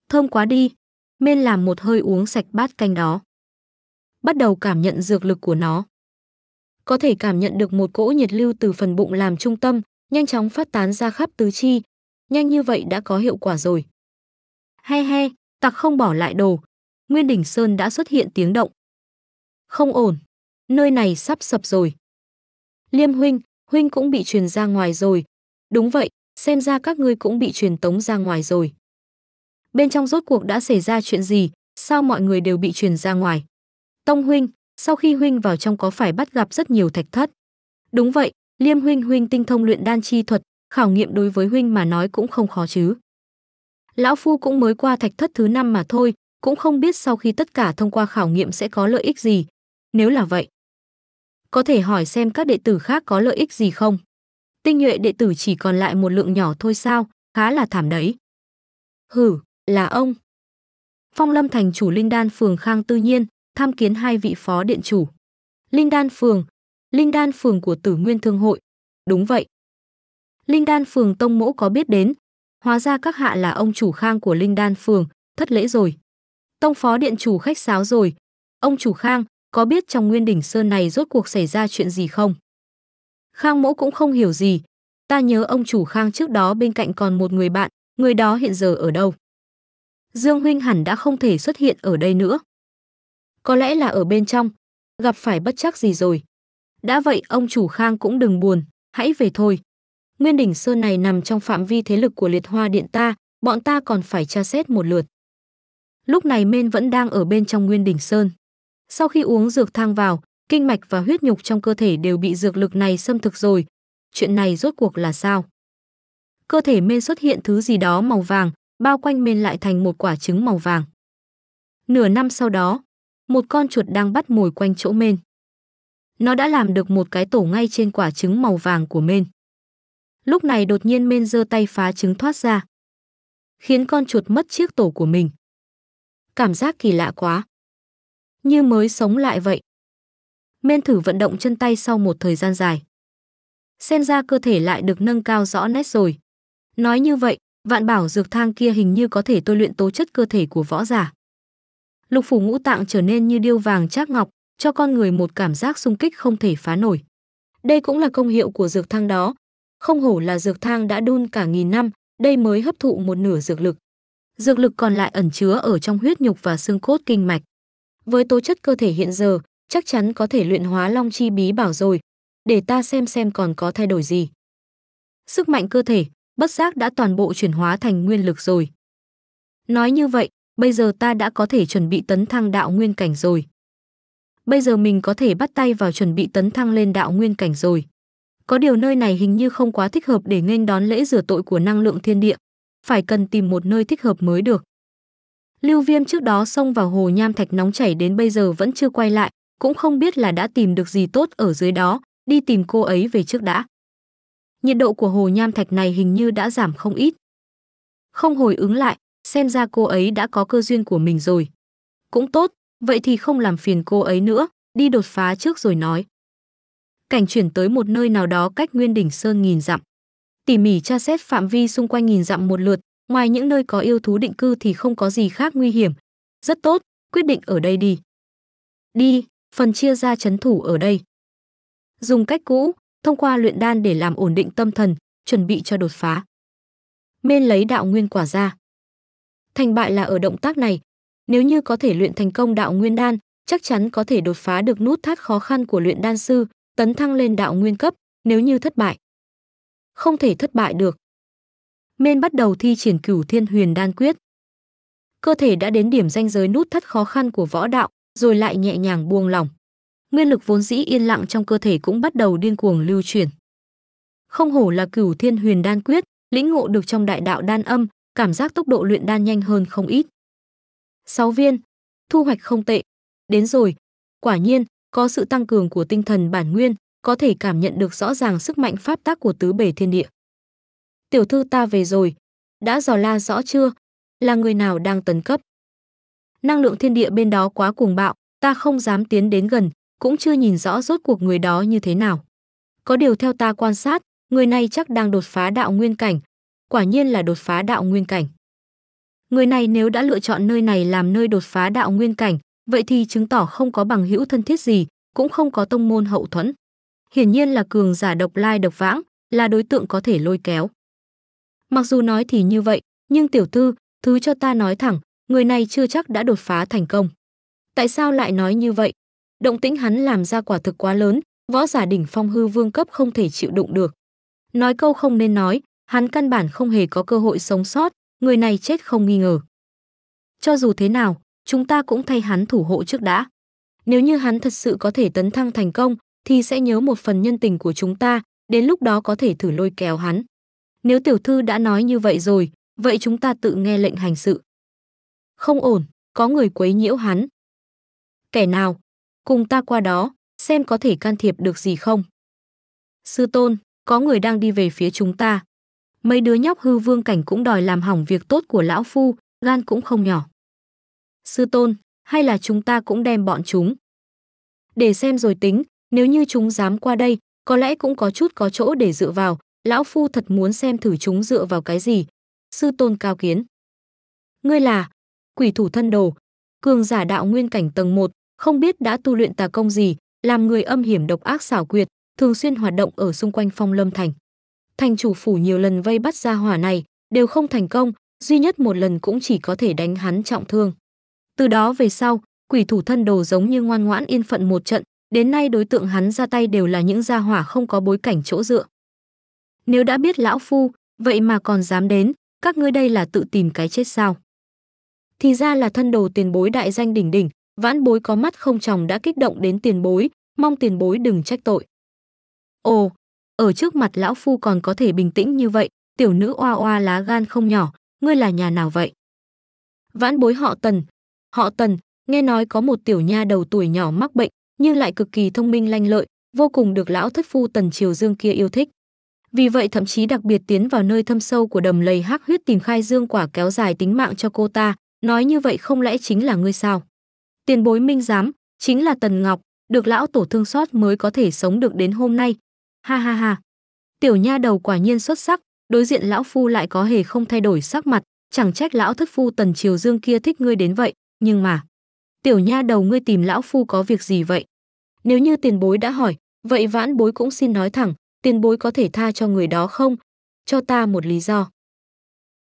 Thơm quá đi, nên làm một hơi uống sạch bát canh đó. Bắt đầu cảm nhận dược lực của nó. Có thể cảm nhận được một cỗ nhiệt lưu từ phần bụng làm trung tâm, nhanh chóng phát tán ra khắp tứ chi. Nhanh như vậy đã có hiệu quả rồi. He he, tặc không bỏ lại đồ. Nguyên Đỉnh Sơn đã xuất hiện tiếng động. Không ổn. Nơi này sắp sập rồi. Liêm huynh, huynh cũng bị truyền ra ngoài rồi. Đúng vậy, xem ra các ngươi cũng bị truyền tống ra ngoài rồi. Bên trong rốt cuộc đã xảy ra chuyện gì, sao mọi người đều bị truyền ra ngoài? Tông huynh, sau khi huynh vào trong có phải bắt gặp rất nhiều thạch thất? Đúng vậy, Liêm huynh huynh tinh thông luyện đan chi thuật, khảo nghiệm đối với huynh mà nói cũng không khó chứ. Lão phu cũng mới qua thạch thất thứ năm mà thôi, cũng không biết sau khi tất cả thông qua khảo nghiệm sẽ có lợi ích gì, nếu là vậy, có thể hỏi xem các đệ tử khác có lợi ích gì không? Tinh nhuệ đệ tử chỉ còn lại một lượng nhỏ thôi sao, khá là thảm đấy. Hử, là ông. Phong Lâm thành chủ Linh Đan phường Khang Tư Nhiên tham kiến hai vị phó điện chủ. Linh Đan phường, Linh Đan phường của Tử Nguyên Thương hội. Đúng vậy. Linh Đan phường tông mỗ có biết đến, hóa ra các hạ là ông chủ Khang của Linh Đan phường, thất lễ rồi. Tông phó điện chủ khách sáo rồi. Ông chủ Khang, có biết trong nguyên đỉnh sơn này rốt cuộc xảy ra chuyện gì không? Khang mẫu cũng không hiểu gì. Ta nhớ ông chủ Khang trước đó bên cạnh còn một người bạn, người đó hiện giờ ở đâu? Dương Huynh hẳn đã không thể xuất hiện ở đây nữa. Có lẽ là ở bên trong, gặp phải bất chắc gì rồi. Đã vậy ông chủ Khang cũng đừng buồn, hãy về thôi. Nguyên đỉnh sơn này nằm trong phạm vi thế lực của liệt hoa điện ta, bọn ta còn phải tra xét một lượt. Lúc này Mên vẫn đang ở bên trong Nguyên đỉnh sơn. Sau khi uống dược thang vào, kinh mạch và huyết nhục trong cơ thể đều bị dược lực này xâm thực rồi. Chuyện này rốt cuộc là sao? Cơ thể mên xuất hiện thứ gì đó màu vàng, bao quanh mên lại thành một quả trứng màu vàng. Nửa năm sau đó, một con chuột đang bắt mồi quanh chỗ mên. Nó đã làm được một cái tổ ngay trên quả trứng màu vàng của mên. Lúc này đột nhiên mên giơ tay phá trứng thoát ra, khiến con chuột mất chiếc tổ của mình. Cảm giác kỳ lạ quá như mới sống lại vậy. Men thử vận động chân tay sau một thời gian dài. Xem ra cơ thể lại được nâng cao rõ nét rồi. Nói như vậy, vạn bảo dược thang kia hình như có thể tôi luyện tố chất cơ thể của võ giả. Lục phủ ngũ tạng trở nên như điêu vàng trác ngọc, cho con người một cảm giác sung kích không thể phá nổi. Đây cũng là công hiệu của dược thang đó. Không hổ là dược thang đã đun cả nghìn năm, đây mới hấp thụ một nửa dược lực. Dược lực còn lại ẩn chứa ở trong huyết nhục và xương cốt kinh mạch. Với tố chất cơ thể hiện giờ, chắc chắn có thể luyện hóa long chi bí bảo rồi, để ta xem xem còn có thay đổi gì. Sức mạnh cơ thể, bất giác đã toàn bộ chuyển hóa thành nguyên lực rồi. Nói như vậy, bây giờ ta đã có thể chuẩn bị tấn thăng đạo nguyên cảnh rồi. Bây giờ mình có thể bắt tay vào chuẩn bị tấn thăng lên đạo nguyên cảnh rồi. Có điều nơi này hình như không quá thích hợp để nghênh đón lễ rửa tội của năng lượng thiên địa, phải cần tìm một nơi thích hợp mới được. Lưu Viêm trước đó xông vào hồ nham thạch nóng chảy đến bây giờ vẫn chưa quay lại, cũng không biết là đã tìm được gì tốt ở dưới đó, đi tìm cô ấy về trước đã. Nhiệt độ của hồ nham thạch này hình như đã giảm không ít. Không hồi ứng lại, xem ra cô ấy đã có cơ duyên của mình rồi. Cũng tốt, vậy thì không làm phiền cô ấy nữa, đi đột phá trước rồi nói. Cảnh chuyển tới một nơi nào đó cách Nguyên đỉnh Sơn nghìn dặm. Tỉ mỉ tra xét phạm vi xung quanh nghìn dặm một lượt, Ngoài những nơi có yêu thú định cư thì không có gì khác nguy hiểm. Rất tốt, quyết định ở đây đi. Đi, phần chia ra chấn thủ ở đây. Dùng cách cũ, thông qua luyện đan để làm ổn định tâm thần, chuẩn bị cho đột phá. Mên lấy đạo nguyên quả ra. Thành bại là ở động tác này, nếu như có thể luyện thành công đạo nguyên đan, chắc chắn có thể đột phá được nút thắt khó khăn của luyện đan sư, tấn thăng lên đạo nguyên cấp, nếu như thất bại. Không thể thất bại được. Mên bắt đầu thi triển cửu thiên huyền đan quyết. Cơ thể đã đến điểm ranh giới nút thắt khó khăn của võ đạo, rồi lại nhẹ nhàng buông lỏng. Nguyên lực vốn dĩ yên lặng trong cơ thể cũng bắt đầu điên cuồng lưu chuyển. Không hổ là cửu thiên huyền đan quyết, lĩnh ngộ được trong đại đạo đan âm, cảm giác tốc độ luyện đan nhanh hơn không ít. Sáu viên, thu hoạch không tệ. Đến rồi, quả nhiên, có sự tăng cường của tinh thần bản nguyên, có thể cảm nhận được rõ ràng sức mạnh pháp tác của tứ bể thiên địa tiểu thư ta về rồi. Đã dò la rõ chưa? Là người nào đang tấn cấp? Năng lượng thiên địa bên đó quá cuồng bạo, ta không dám tiến đến gần, cũng chưa nhìn rõ rốt cuộc người đó như thế nào. Có điều theo ta quan sát, người này chắc đang đột phá đạo nguyên cảnh. Quả nhiên là đột phá đạo nguyên cảnh. Người này nếu đã lựa chọn nơi này làm nơi đột phá đạo nguyên cảnh, vậy thì chứng tỏ không có bằng hữu thân thiết gì, cũng không có tông môn hậu thuẫn. Hiển nhiên là cường giả độc lai độc vãng, là đối tượng có thể lôi kéo. Mặc dù nói thì như vậy, nhưng tiểu thư, thứ cho ta nói thẳng, người này chưa chắc đã đột phá thành công. Tại sao lại nói như vậy? Động tĩnh hắn làm ra quả thực quá lớn, võ giả đỉnh phong hư vương cấp không thể chịu đụng được. Nói câu không nên nói, hắn căn bản không hề có cơ hội sống sót, người này chết không nghi ngờ. Cho dù thế nào, chúng ta cũng thay hắn thủ hộ trước đã. Nếu như hắn thật sự có thể tấn thăng thành công, thì sẽ nhớ một phần nhân tình của chúng ta, đến lúc đó có thể thử lôi kéo hắn. Nếu tiểu thư đã nói như vậy rồi, vậy chúng ta tự nghe lệnh hành sự. Không ổn, có người quấy nhiễu hắn. Kẻ nào? Cùng ta qua đó, xem có thể can thiệp được gì không. Sư tôn, có người đang đi về phía chúng ta. Mấy đứa nhóc hư vương cảnh cũng đòi làm hỏng việc tốt của lão phu, gan cũng không nhỏ. Sư tôn, hay là chúng ta cũng đem bọn chúng. Để xem rồi tính, nếu như chúng dám qua đây, có lẽ cũng có chút có chỗ để dựa vào, lão phu thật muốn xem thử chúng dựa vào cái gì. Sư tôn cao kiến. Ngươi là quỷ thủ thân đồ, cường giả đạo nguyên cảnh tầng 1, không biết đã tu luyện tà công gì, làm người âm hiểm độc ác xảo quyệt, thường xuyên hoạt động ở xung quanh phong lâm thành. Thành chủ phủ nhiều lần vây bắt ra hỏa này, đều không thành công, duy nhất một lần cũng chỉ có thể đánh hắn trọng thương. Từ đó về sau, quỷ thủ thân đồ giống như ngoan ngoãn yên phận một trận, đến nay đối tượng hắn ra tay đều là những gia hỏa không có bối cảnh chỗ dựa nếu đã biết lão phu, vậy mà còn dám đến, các ngươi đây là tự tìm cái chết sao? Thì ra là thân đồ tiền bối đại danh đỉnh đỉnh, vãn bối có mắt không chồng đã kích động đến tiền bối, mong tiền bối đừng trách tội. Ồ, ở trước mặt lão phu còn có thể bình tĩnh như vậy, tiểu nữ oa oa lá gan không nhỏ, ngươi là nhà nào vậy? Vãn bối họ Tần, họ Tần, nghe nói có một tiểu nha đầu tuổi nhỏ mắc bệnh, nhưng lại cực kỳ thông minh lanh lợi, vô cùng được lão thất phu Tần Triều Dương kia yêu thích. Vì vậy thậm chí đặc biệt tiến vào nơi thâm sâu của đầm lầy hắc huyết tìm khai dương quả kéo dài tính mạng cho cô ta, nói như vậy không lẽ chính là ngươi sao? Tiền bối minh giám, chính là Tần Ngọc, được lão tổ thương xót mới có thể sống được đến hôm nay. Ha ha ha. Tiểu nha đầu quả nhiên xuất sắc, đối diện lão phu lại có hề không thay đổi sắc mặt, chẳng trách lão thất phu Tần Triều Dương kia thích ngươi đến vậy, nhưng mà... Tiểu nha đầu ngươi tìm lão phu có việc gì vậy? Nếu như tiền bối đã hỏi, vậy vãn bối cũng xin nói thẳng, tiền bối có thể tha cho người đó không? Cho ta một lý do.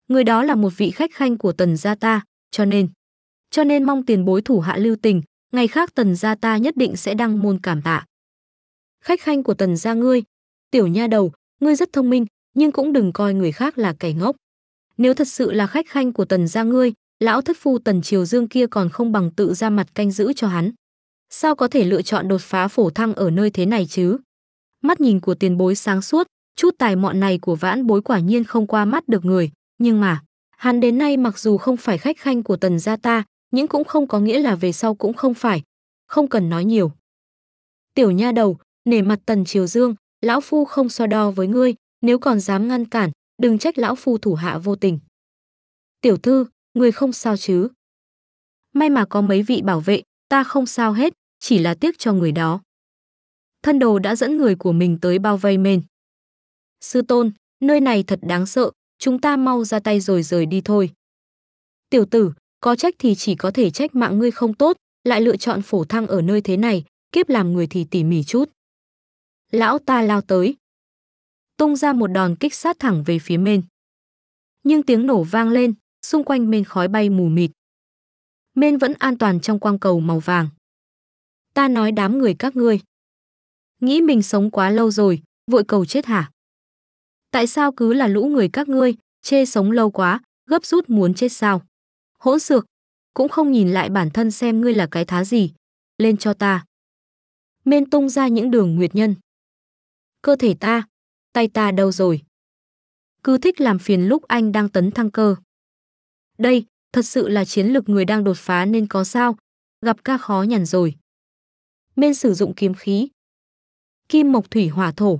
Người đó là một vị khách khanh của tần gia ta, cho nên. Cho nên mong tiền bối thủ hạ lưu tình, ngày khác tần gia ta nhất định sẽ đăng môn cảm tạ. Khách khanh của tần gia ngươi, tiểu nha đầu, ngươi rất thông minh, nhưng cũng đừng coi người khác là kẻ ngốc. Nếu thật sự là khách khanh của tần gia ngươi, lão thất phu tần triều dương kia còn không bằng tự ra mặt canh giữ cho hắn. Sao có thể lựa chọn đột phá phổ thăng ở nơi thế này chứ? mắt nhìn của tiền bối sáng suốt, chút tài mọn này của vãn bối quả nhiên không qua mắt được người, nhưng mà, hắn đến nay mặc dù không phải khách khanh của tần gia ta, nhưng cũng không có nghĩa là về sau cũng không phải, không cần nói nhiều. Tiểu nha đầu, nể mặt tần triều dương, lão phu không so đo với ngươi, nếu còn dám ngăn cản, đừng trách lão phu thủ hạ vô tình. Tiểu thư, người không sao chứ? May mà có mấy vị bảo vệ, ta không sao hết, chỉ là tiếc cho người đó thân đồ đã dẫn người của mình tới bao vây Mên. Sư tôn, nơi này thật đáng sợ, chúng ta mau ra tay rồi rời đi thôi. Tiểu tử, có trách thì chỉ có thể trách mạng ngươi không tốt, lại lựa chọn phổ thăng ở nơi thế này, kiếp làm người thì tỉ mỉ chút. Lão ta lao tới. Tung ra một đòn kích sát thẳng về phía Mên. Nhưng tiếng nổ vang lên, xung quanh Mên khói bay mù mịt. Mên vẫn an toàn trong quang cầu màu vàng. Ta nói đám người các ngươi nghĩ mình sống quá lâu rồi, vội cầu chết hả? Tại sao cứ là lũ người các ngươi, chê sống lâu quá, gấp rút muốn chết sao? Hỗn xược, cũng không nhìn lại bản thân xem ngươi là cái thá gì, lên cho ta. Mên tung ra những đường nguyệt nhân. Cơ thể ta, tay ta đâu rồi? Cứ thích làm phiền lúc anh đang tấn thăng cơ. Đây, thật sự là chiến lực người đang đột phá nên có sao, gặp ca khó nhằn rồi. Mên sử dụng kiếm khí, kim mộc thủy hỏa thổ,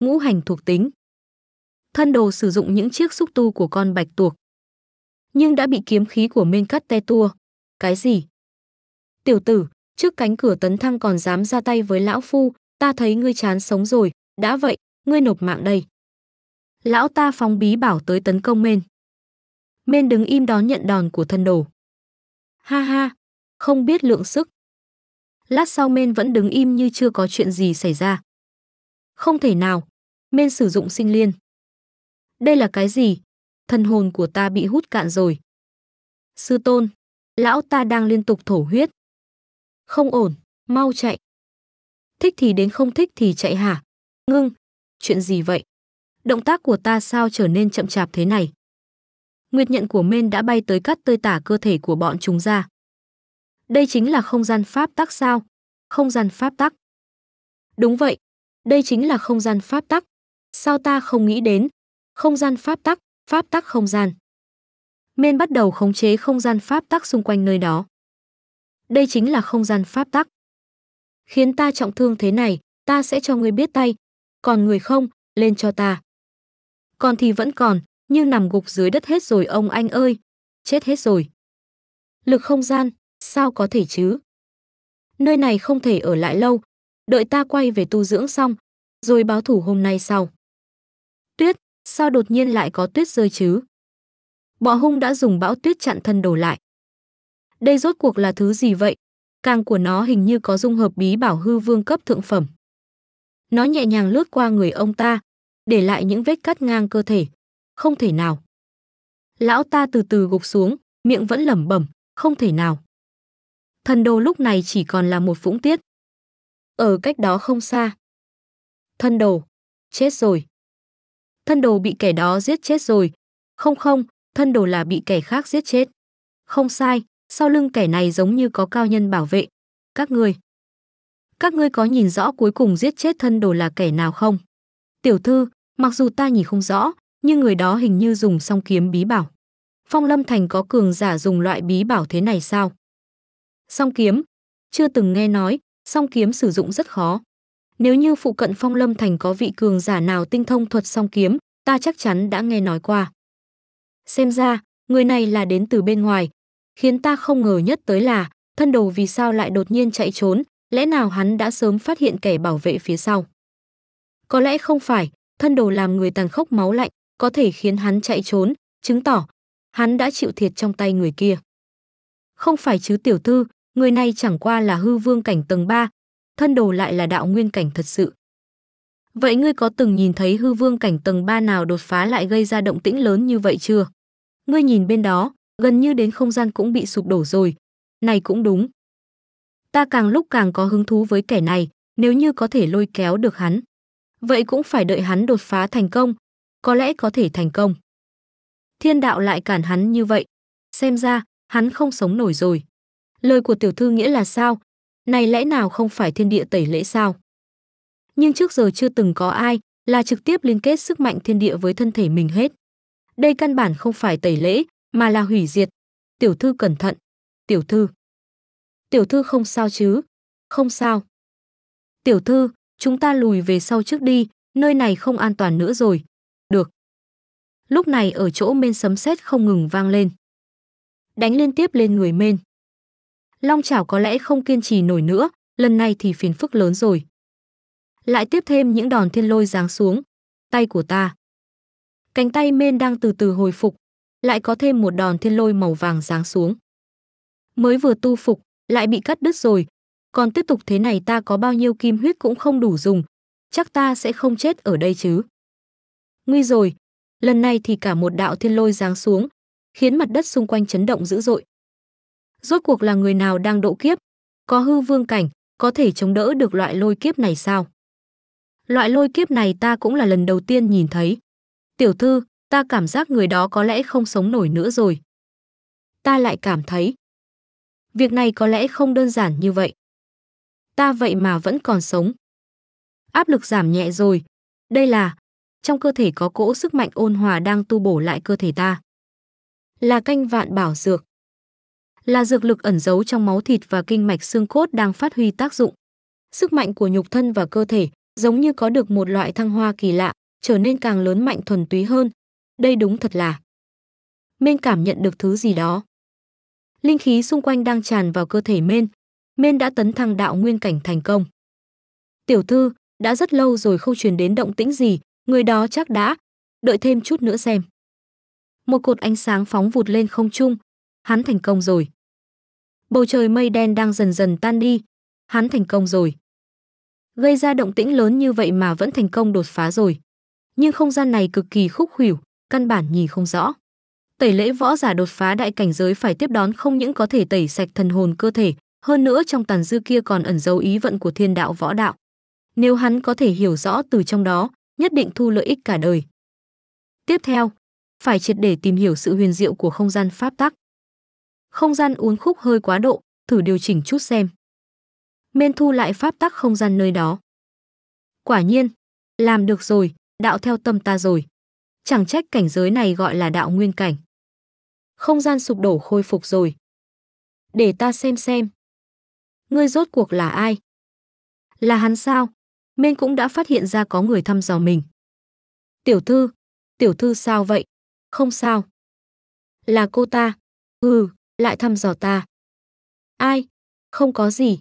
ngũ hành thuộc tính. Thân đồ sử dụng những chiếc xúc tu của con bạch tuộc, nhưng đã bị kiếm khí của Minh Cắt Te tua. Cái gì? Tiểu tử, trước cánh cửa tấn thăng còn dám ra tay với lão phu, ta thấy ngươi chán sống rồi, đã vậy, ngươi nộp mạng đây. Lão ta phóng bí bảo tới tấn công Mên. Mên đứng im đón nhận đòn của thân đồ. Ha ha, không biết lượng sức. Lát sau Mên vẫn đứng im như chưa có chuyện gì xảy ra. Không thể nào. Men sử dụng sinh liên. Đây là cái gì? Thần hồn của ta bị hút cạn rồi. Sư tôn, lão ta đang liên tục thổ huyết. Không ổn, mau chạy. Thích thì đến không thích thì chạy hả? Ngưng, chuyện gì vậy? Động tác của ta sao trở nên chậm chạp thế này? Nguyệt nhận của men đã bay tới cắt tơi tả cơ thể của bọn chúng ra. Đây chính là không gian pháp tắc sao? Không gian pháp tắc. Đúng vậy, đây chính là không gian pháp tắc. Sao ta không nghĩ đến? Không gian pháp tắc, pháp tắc không gian. Mên bắt đầu khống chế không gian pháp tắc xung quanh nơi đó. Đây chính là không gian pháp tắc. Khiến ta trọng thương thế này, ta sẽ cho người biết tay. Còn người không, lên cho ta. Còn thì vẫn còn, nhưng nằm gục dưới đất hết rồi ông anh ơi. Chết hết rồi. Lực không gian, sao có thể chứ? Nơi này không thể ở lại lâu, đợi ta quay về tu dưỡng xong, rồi báo thủ hôm nay sau. Tuyết, sao đột nhiên lại có tuyết rơi chứ? Bọn hung đã dùng bão tuyết chặn thân đổ lại. Đây rốt cuộc là thứ gì vậy? Càng của nó hình như có dung hợp bí bảo hư vương cấp thượng phẩm. Nó nhẹ nhàng lướt qua người ông ta, để lại những vết cắt ngang cơ thể. Không thể nào. Lão ta từ từ gục xuống, miệng vẫn lẩm bẩm, không thể nào. Thần đồ lúc này chỉ còn là một vũng tiết ở cách đó không xa. Thân đồ, chết rồi. Thân đồ bị kẻ đó giết chết rồi. Không không, thân đồ là bị kẻ khác giết chết. Không sai, sau lưng kẻ này giống như có cao nhân bảo vệ. Các ngươi. Các ngươi có nhìn rõ cuối cùng giết chết thân đồ là kẻ nào không? Tiểu thư, mặc dù ta nhìn không rõ, nhưng người đó hình như dùng song kiếm bí bảo. Phong Lâm Thành có cường giả dùng loại bí bảo thế này sao? Song kiếm, chưa từng nghe nói, song kiếm sử dụng rất khó. Nếu như phụ cận Phong Lâm Thành có vị cường giả nào tinh thông thuật song kiếm, ta chắc chắn đã nghe nói qua. Xem ra, người này là đến từ bên ngoài, khiến ta không ngờ nhất tới là thân đồ vì sao lại đột nhiên chạy trốn, lẽ nào hắn đã sớm phát hiện kẻ bảo vệ phía sau. Có lẽ không phải, thân đồ làm người tàn khốc máu lạnh, có thể khiến hắn chạy trốn, chứng tỏ hắn đã chịu thiệt trong tay người kia. Không phải chứ tiểu thư, người này chẳng qua là hư vương cảnh tầng 3, thân đồ lại là đạo nguyên cảnh thật sự. Vậy ngươi có từng nhìn thấy hư vương cảnh tầng 3 nào đột phá lại gây ra động tĩnh lớn như vậy chưa? Ngươi nhìn bên đó, gần như đến không gian cũng bị sụp đổ rồi. Này cũng đúng. Ta càng lúc càng có hứng thú với kẻ này, nếu như có thể lôi kéo được hắn. Vậy cũng phải đợi hắn đột phá thành công, có lẽ có thể thành công. Thiên đạo lại cản hắn như vậy, xem ra hắn không sống nổi rồi. Lời của tiểu thư nghĩa là sao? Này lẽ nào không phải thiên địa tẩy lễ sao? Nhưng trước giờ chưa từng có ai là trực tiếp liên kết sức mạnh thiên địa với thân thể mình hết. Đây căn bản không phải tẩy lễ, mà là hủy diệt. Tiểu thư cẩn thận. Tiểu thư. Tiểu thư không sao chứ? Không sao. Tiểu thư, chúng ta lùi về sau trước đi, nơi này không an toàn nữa rồi. Được. Lúc này ở chỗ mên sấm sét không ngừng vang lên. Đánh liên tiếp lên người mên. Long Chảo có lẽ không kiên trì nổi nữa, lần này thì phiền phức lớn rồi. Lại tiếp thêm những đòn thiên lôi giáng xuống. Tay của ta. Cánh tay men đang từ từ hồi phục, lại có thêm một đòn thiên lôi màu vàng giáng xuống. Mới vừa tu phục, lại bị cắt đứt rồi. Còn tiếp tục thế này ta có bao nhiêu kim huyết cũng không đủ dùng. Chắc ta sẽ không chết ở đây chứ. Nguy rồi, lần này thì cả một đạo thiên lôi giáng xuống, khiến mặt đất xung quanh chấn động dữ dội rốt cuộc là người nào đang độ kiếp? Có hư vương cảnh, có thể chống đỡ được loại lôi kiếp này sao? Loại lôi kiếp này ta cũng là lần đầu tiên nhìn thấy. Tiểu thư, ta cảm giác người đó có lẽ không sống nổi nữa rồi. Ta lại cảm thấy. Việc này có lẽ không đơn giản như vậy. Ta vậy mà vẫn còn sống. Áp lực giảm nhẹ rồi. Đây là, trong cơ thể có cỗ sức mạnh ôn hòa đang tu bổ lại cơ thể ta. Là canh vạn bảo dược là dược lực ẩn giấu trong máu thịt và kinh mạch xương cốt đang phát huy tác dụng. Sức mạnh của nhục thân và cơ thể giống như có được một loại thăng hoa kỳ lạ, trở nên càng lớn mạnh thuần túy hơn. Đây đúng thật là Mên cảm nhận được thứ gì đó. Linh khí xung quanh đang tràn vào cơ thể Mên. Mên đã tấn thăng đạo nguyên cảnh thành công. Tiểu thư, đã rất lâu rồi không truyền đến động tĩnh gì, người đó chắc đã. Đợi thêm chút nữa xem. Một cột ánh sáng phóng vụt lên không trung. Hắn thành công rồi bầu trời mây đen đang dần dần tan đi. Hắn thành công rồi. Gây ra động tĩnh lớn như vậy mà vẫn thành công đột phá rồi. Nhưng không gian này cực kỳ khúc khuỷu, căn bản nhìn không rõ. Tẩy lễ võ giả đột phá đại cảnh giới phải tiếp đón không những có thể tẩy sạch thần hồn cơ thể, hơn nữa trong tàn dư kia còn ẩn dấu ý vận của thiên đạo võ đạo. Nếu hắn có thể hiểu rõ từ trong đó, nhất định thu lợi ích cả đời. Tiếp theo, phải triệt để tìm hiểu sự huyền diệu của không gian pháp tắc không gian uốn khúc hơi quá độ, thử điều chỉnh chút xem. Mên thu lại pháp tắc không gian nơi đó. Quả nhiên, làm được rồi, đạo theo tâm ta rồi. Chẳng trách cảnh giới này gọi là đạo nguyên cảnh. Không gian sụp đổ khôi phục rồi. Để ta xem xem. Ngươi rốt cuộc là ai? Là hắn sao? Mên cũng đã phát hiện ra có người thăm dò mình. Tiểu thư, tiểu thư sao vậy? Không sao. Là cô ta. Ừ, lại thăm dò ta. Ai? Không có gì.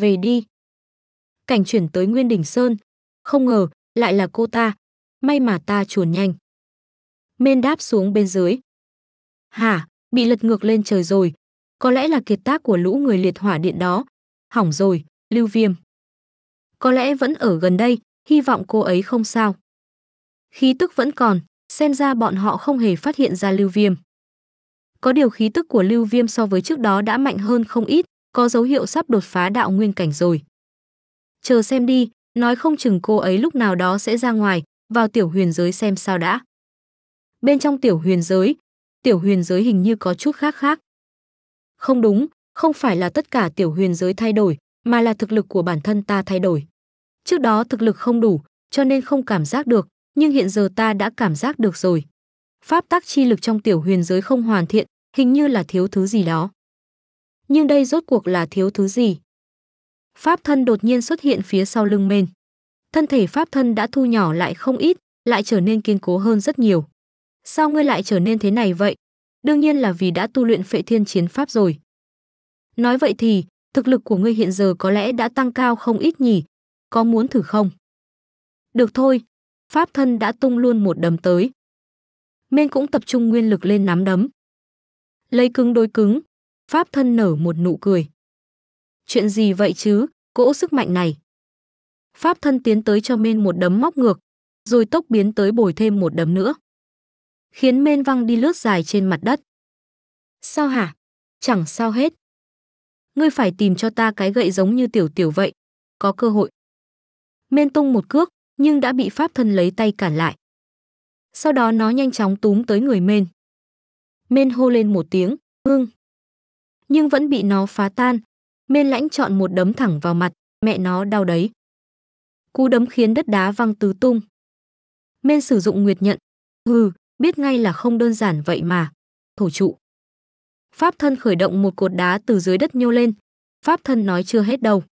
Về đi. Cảnh chuyển tới Nguyên Đình Sơn. Không ngờ, lại là cô ta. May mà ta chuồn nhanh. Mên đáp xuống bên dưới. Hả, bị lật ngược lên trời rồi. Có lẽ là kiệt tác của lũ người liệt hỏa điện đó. Hỏng rồi, lưu viêm. Có lẽ vẫn ở gần đây, hy vọng cô ấy không sao. Khí tức vẫn còn, xem ra bọn họ không hề phát hiện ra lưu viêm có điều khí tức của Lưu Viêm so với trước đó đã mạnh hơn không ít, có dấu hiệu sắp đột phá đạo nguyên cảnh rồi. Chờ xem đi, nói không chừng cô ấy lúc nào đó sẽ ra ngoài, vào tiểu huyền giới xem sao đã. Bên trong tiểu huyền giới, tiểu huyền giới hình như có chút khác khác. Không đúng, không phải là tất cả tiểu huyền giới thay đổi, mà là thực lực của bản thân ta thay đổi. Trước đó thực lực không đủ, cho nên không cảm giác được, nhưng hiện giờ ta đã cảm giác được rồi. Pháp tắc chi lực trong tiểu huyền giới không hoàn thiện, hình như là thiếu thứ gì đó. Nhưng đây rốt cuộc là thiếu thứ gì? Pháp thân đột nhiên xuất hiện phía sau lưng men. Thân thể pháp thân đã thu nhỏ lại không ít, lại trở nên kiên cố hơn rất nhiều. Sao ngươi lại trở nên thế này vậy? Đương nhiên là vì đã tu luyện phệ thiên chiến pháp rồi. Nói vậy thì, thực lực của ngươi hiện giờ có lẽ đã tăng cao không ít nhỉ? Có muốn thử không? Được thôi, pháp thân đã tung luôn một đấm tới. Men cũng tập trung nguyên lực lên nắm đấm lấy cứng đối cứng. Pháp thân nở một nụ cười. Chuyện gì vậy chứ, cỗ sức mạnh này. Pháp thân tiến tới cho Mên một đấm móc ngược, rồi tốc biến tới bồi thêm một đấm nữa. Khiến Mên văng đi lướt dài trên mặt đất. Sao hả? Chẳng sao hết. Ngươi phải tìm cho ta cái gậy giống như tiểu tiểu vậy. Có cơ hội. Mên tung một cước, nhưng đã bị pháp thân lấy tay cản lại. Sau đó nó nhanh chóng túm tới người Mên. Mên hô lên một tiếng, "Ưng." Nhưng vẫn bị nó phá tan. Mên lãnh chọn một đấm thẳng vào mặt, mẹ nó đau đấy. Cú đấm khiến đất đá văng tứ tung. Mên sử dụng nguyệt nhận, "Hừ, biết ngay là không đơn giản vậy mà." Thổ trụ. Pháp thân khởi động một cột đá từ dưới đất nhô lên. Pháp thân nói chưa hết đâu.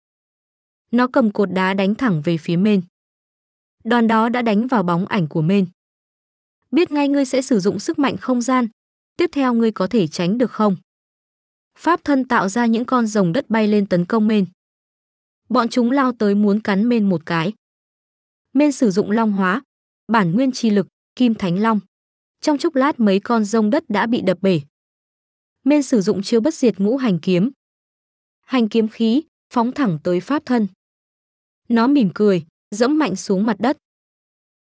Nó cầm cột đá đánh thẳng về phía Mên. Đòn đó đã đánh vào bóng ảnh của Mên biết ngay ngươi sẽ sử dụng sức mạnh không gian, tiếp theo ngươi có thể tránh được không? Pháp thân tạo ra những con rồng đất bay lên tấn công Mên. Bọn chúng lao tới muốn cắn Mên một cái. Mên sử dụng long hóa, bản nguyên chi lực, kim thánh long. Trong chốc lát mấy con rồng đất đã bị đập bể. Mên sử dụng chiêu bất diệt ngũ hành kiếm. Hành kiếm khí, phóng thẳng tới pháp thân. Nó mỉm cười, dẫm mạnh xuống mặt đất.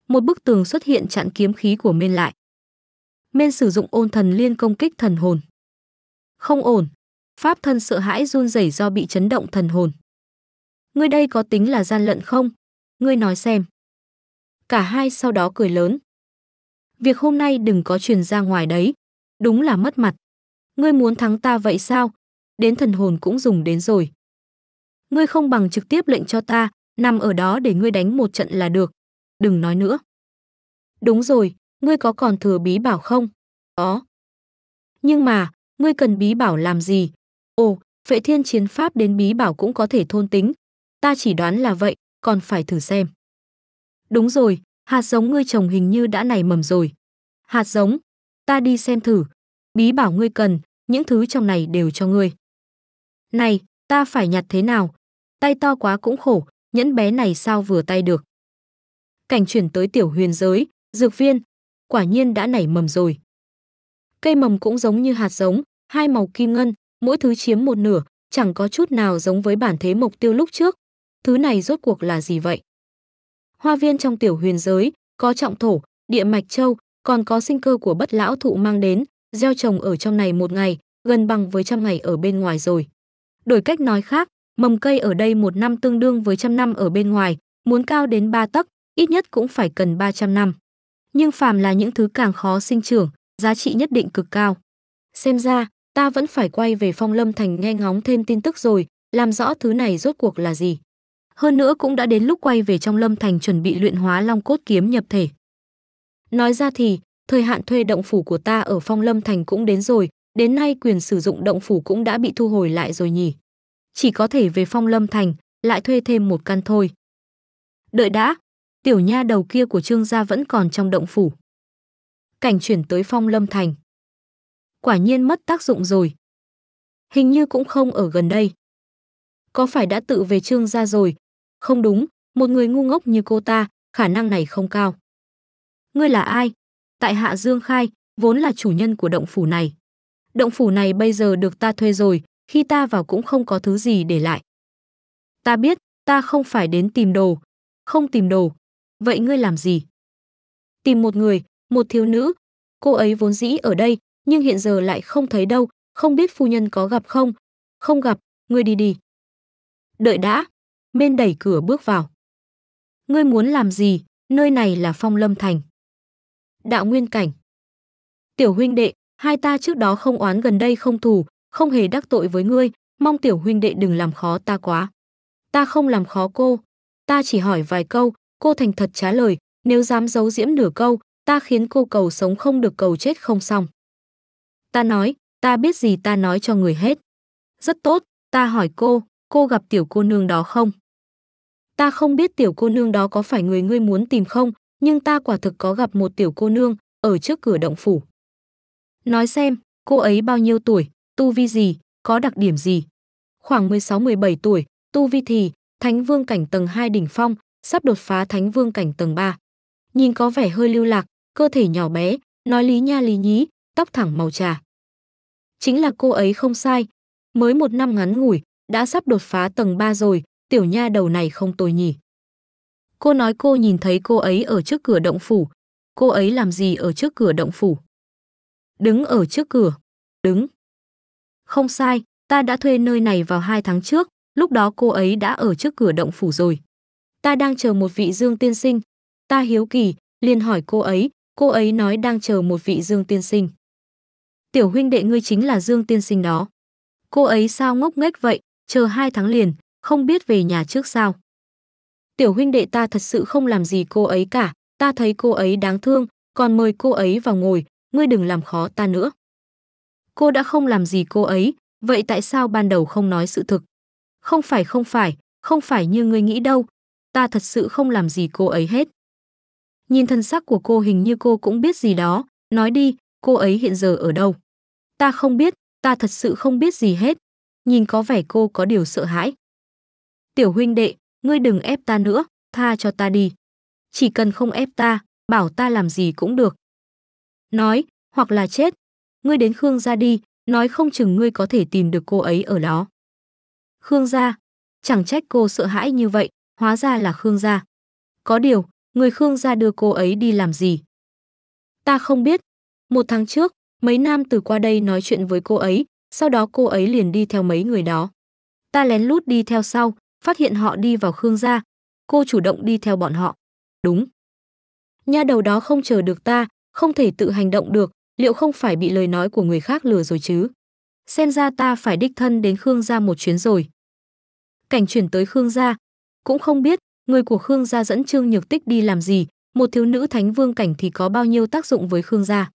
Một bức tường xuất hiện chặn kiếm khí của Mên lại nên sử dụng ôn thần liên công kích thần hồn. Không ổn. Pháp thân sợ hãi run rẩy do bị chấn động thần hồn. Ngươi đây có tính là gian lận không? Ngươi nói xem. Cả hai sau đó cười lớn. Việc hôm nay đừng có truyền ra ngoài đấy. Đúng là mất mặt. Ngươi muốn thắng ta vậy sao? Đến thần hồn cũng dùng đến rồi. Ngươi không bằng trực tiếp lệnh cho ta, nằm ở đó để ngươi đánh một trận là được. Đừng nói nữa. Đúng rồi, ngươi có còn thừa bí bảo không? Có. Nhưng mà, ngươi cần bí bảo làm gì? Ồ, vệ thiên chiến pháp đến bí bảo cũng có thể thôn tính. Ta chỉ đoán là vậy, còn phải thử xem. Đúng rồi, hạt giống ngươi trồng hình như đã nảy mầm rồi. Hạt giống, ta đi xem thử. Bí bảo ngươi cần, những thứ trong này đều cho ngươi. Này, ta phải nhặt thế nào? Tay to quá cũng khổ, nhẫn bé này sao vừa tay được. Cảnh chuyển tới tiểu huyền giới, dược viên, quả nhiên đã nảy mầm rồi. Cây mầm cũng giống như hạt giống, hai màu kim ngân, mỗi thứ chiếm một nửa, chẳng có chút nào giống với bản thế mục tiêu lúc trước. Thứ này rốt cuộc là gì vậy? Hoa viên trong tiểu huyền giới, có trọng thổ, địa mạch châu, còn có sinh cơ của bất lão thụ mang đến, gieo trồng ở trong này một ngày, gần bằng với trăm ngày ở bên ngoài rồi. Đổi cách nói khác, mầm cây ở đây một năm tương đương với trăm năm ở bên ngoài, muốn cao đến ba tấc, ít nhất cũng phải cần 300 năm nhưng phàm là những thứ càng khó sinh trưởng, giá trị nhất định cực cao. Xem ra, ta vẫn phải quay về Phong Lâm Thành nghe ngóng thêm tin tức rồi, làm rõ thứ này rốt cuộc là gì. Hơn nữa cũng đã đến lúc quay về trong Lâm Thành chuẩn bị luyện hóa Long cốt kiếm nhập thể. Nói ra thì, thời hạn thuê động phủ của ta ở Phong Lâm Thành cũng đến rồi, đến nay quyền sử dụng động phủ cũng đã bị thu hồi lại rồi nhỉ. Chỉ có thể về Phong Lâm Thành, lại thuê thêm một căn thôi. Đợi đã, tiểu nha đầu kia của trương gia vẫn còn trong động phủ. Cảnh chuyển tới phong lâm thành. Quả nhiên mất tác dụng rồi. Hình như cũng không ở gần đây. Có phải đã tự về trương gia rồi? Không đúng, một người ngu ngốc như cô ta, khả năng này không cao. Ngươi là ai? Tại Hạ Dương Khai, vốn là chủ nhân của động phủ này. Động phủ này bây giờ được ta thuê rồi, khi ta vào cũng không có thứ gì để lại. Ta biết, ta không phải đến tìm đồ. Không tìm đồ, Vậy ngươi làm gì? Tìm một người, một thiếu nữ. Cô ấy vốn dĩ ở đây, nhưng hiện giờ lại không thấy đâu, không biết phu nhân có gặp không? Không gặp, ngươi đi đi. Đợi đã. Bên đẩy cửa bước vào. Ngươi muốn làm gì? Nơi này là phong lâm thành. Đạo nguyên cảnh. Tiểu huynh đệ, hai ta trước đó không oán gần đây không thù, không hề đắc tội với ngươi, mong tiểu huynh đệ đừng làm khó ta quá. Ta không làm khó cô, ta chỉ hỏi vài câu, Cô thành thật trả lời, nếu dám giấu diễm nửa câu, ta khiến cô cầu sống không được cầu chết không xong. Ta nói, ta biết gì ta nói cho người hết. Rất tốt, ta hỏi cô, cô gặp tiểu cô nương đó không? Ta không biết tiểu cô nương đó có phải người ngươi muốn tìm không, nhưng ta quả thực có gặp một tiểu cô nương ở trước cửa động phủ. Nói xem, cô ấy bao nhiêu tuổi, tu vi gì, có đặc điểm gì? Khoảng 16-17 tuổi, tu vi thì, thánh vương cảnh tầng 2 đỉnh phong, sắp đột phá thánh vương cảnh tầng 3. Nhìn có vẻ hơi lưu lạc, cơ thể nhỏ bé, nói lý nha lý nhí, tóc thẳng màu trà. Chính là cô ấy không sai, mới một năm ngắn ngủi, đã sắp đột phá tầng 3 rồi, tiểu nha đầu này không tồi nhỉ. Cô nói cô nhìn thấy cô ấy ở trước cửa động phủ, cô ấy làm gì ở trước cửa động phủ? Đứng ở trước cửa, đứng. Không sai, ta đã thuê nơi này vào hai tháng trước, lúc đó cô ấy đã ở trước cửa động phủ rồi ta đang chờ một vị Dương tiên sinh. Ta hiếu kỳ, liền hỏi cô ấy, cô ấy nói đang chờ một vị Dương tiên sinh. Tiểu huynh đệ ngươi chính là Dương tiên sinh đó. Cô ấy sao ngốc nghếch vậy, chờ hai tháng liền, không biết về nhà trước sao. Tiểu huynh đệ ta thật sự không làm gì cô ấy cả, ta thấy cô ấy đáng thương, còn mời cô ấy vào ngồi, ngươi đừng làm khó ta nữa. Cô đã không làm gì cô ấy, vậy tại sao ban đầu không nói sự thực? Không phải không phải, không phải như ngươi nghĩ đâu, ta thật sự không làm gì cô ấy hết. Nhìn thân sắc của cô hình như cô cũng biết gì đó, nói đi, cô ấy hiện giờ ở đâu? Ta không biết, ta thật sự không biết gì hết. Nhìn có vẻ cô có điều sợ hãi. Tiểu huynh đệ, ngươi đừng ép ta nữa, tha cho ta đi. Chỉ cần không ép ta, bảo ta làm gì cũng được. Nói, hoặc là chết. Ngươi đến Khương gia đi, nói không chừng ngươi có thể tìm được cô ấy ở đó. Khương gia, chẳng trách cô sợ hãi như vậy, hóa ra là Khương gia. Có điều, người Khương gia đưa cô ấy đi làm gì? Ta không biết. Một tháng trước, mấy nam từ qua đây nói chuyện với cô ấy, sau đó cô ấy liền đi theo mấy người đó. Ta lén lút đi theo sau, phát hiện họ đi vào Khương gia, cô chủ động đi theo bọn họ. Đúng. Nha đầu đó không chờ được ta, không thể tự hành động được, liệu không phải bị lời nói của người khác lừa rồi chứ? Xem ra ta phải đích thân đến Khương gia một chuyến rồi. Cảnh chuyển tới Khương gia, cũng không biết người của Khương gia dẫn Trương Nhược Tích đi làm gì, một thiếu nữ thánh vương cảnh thì có bao nhiêu tác dụng với Khương gia.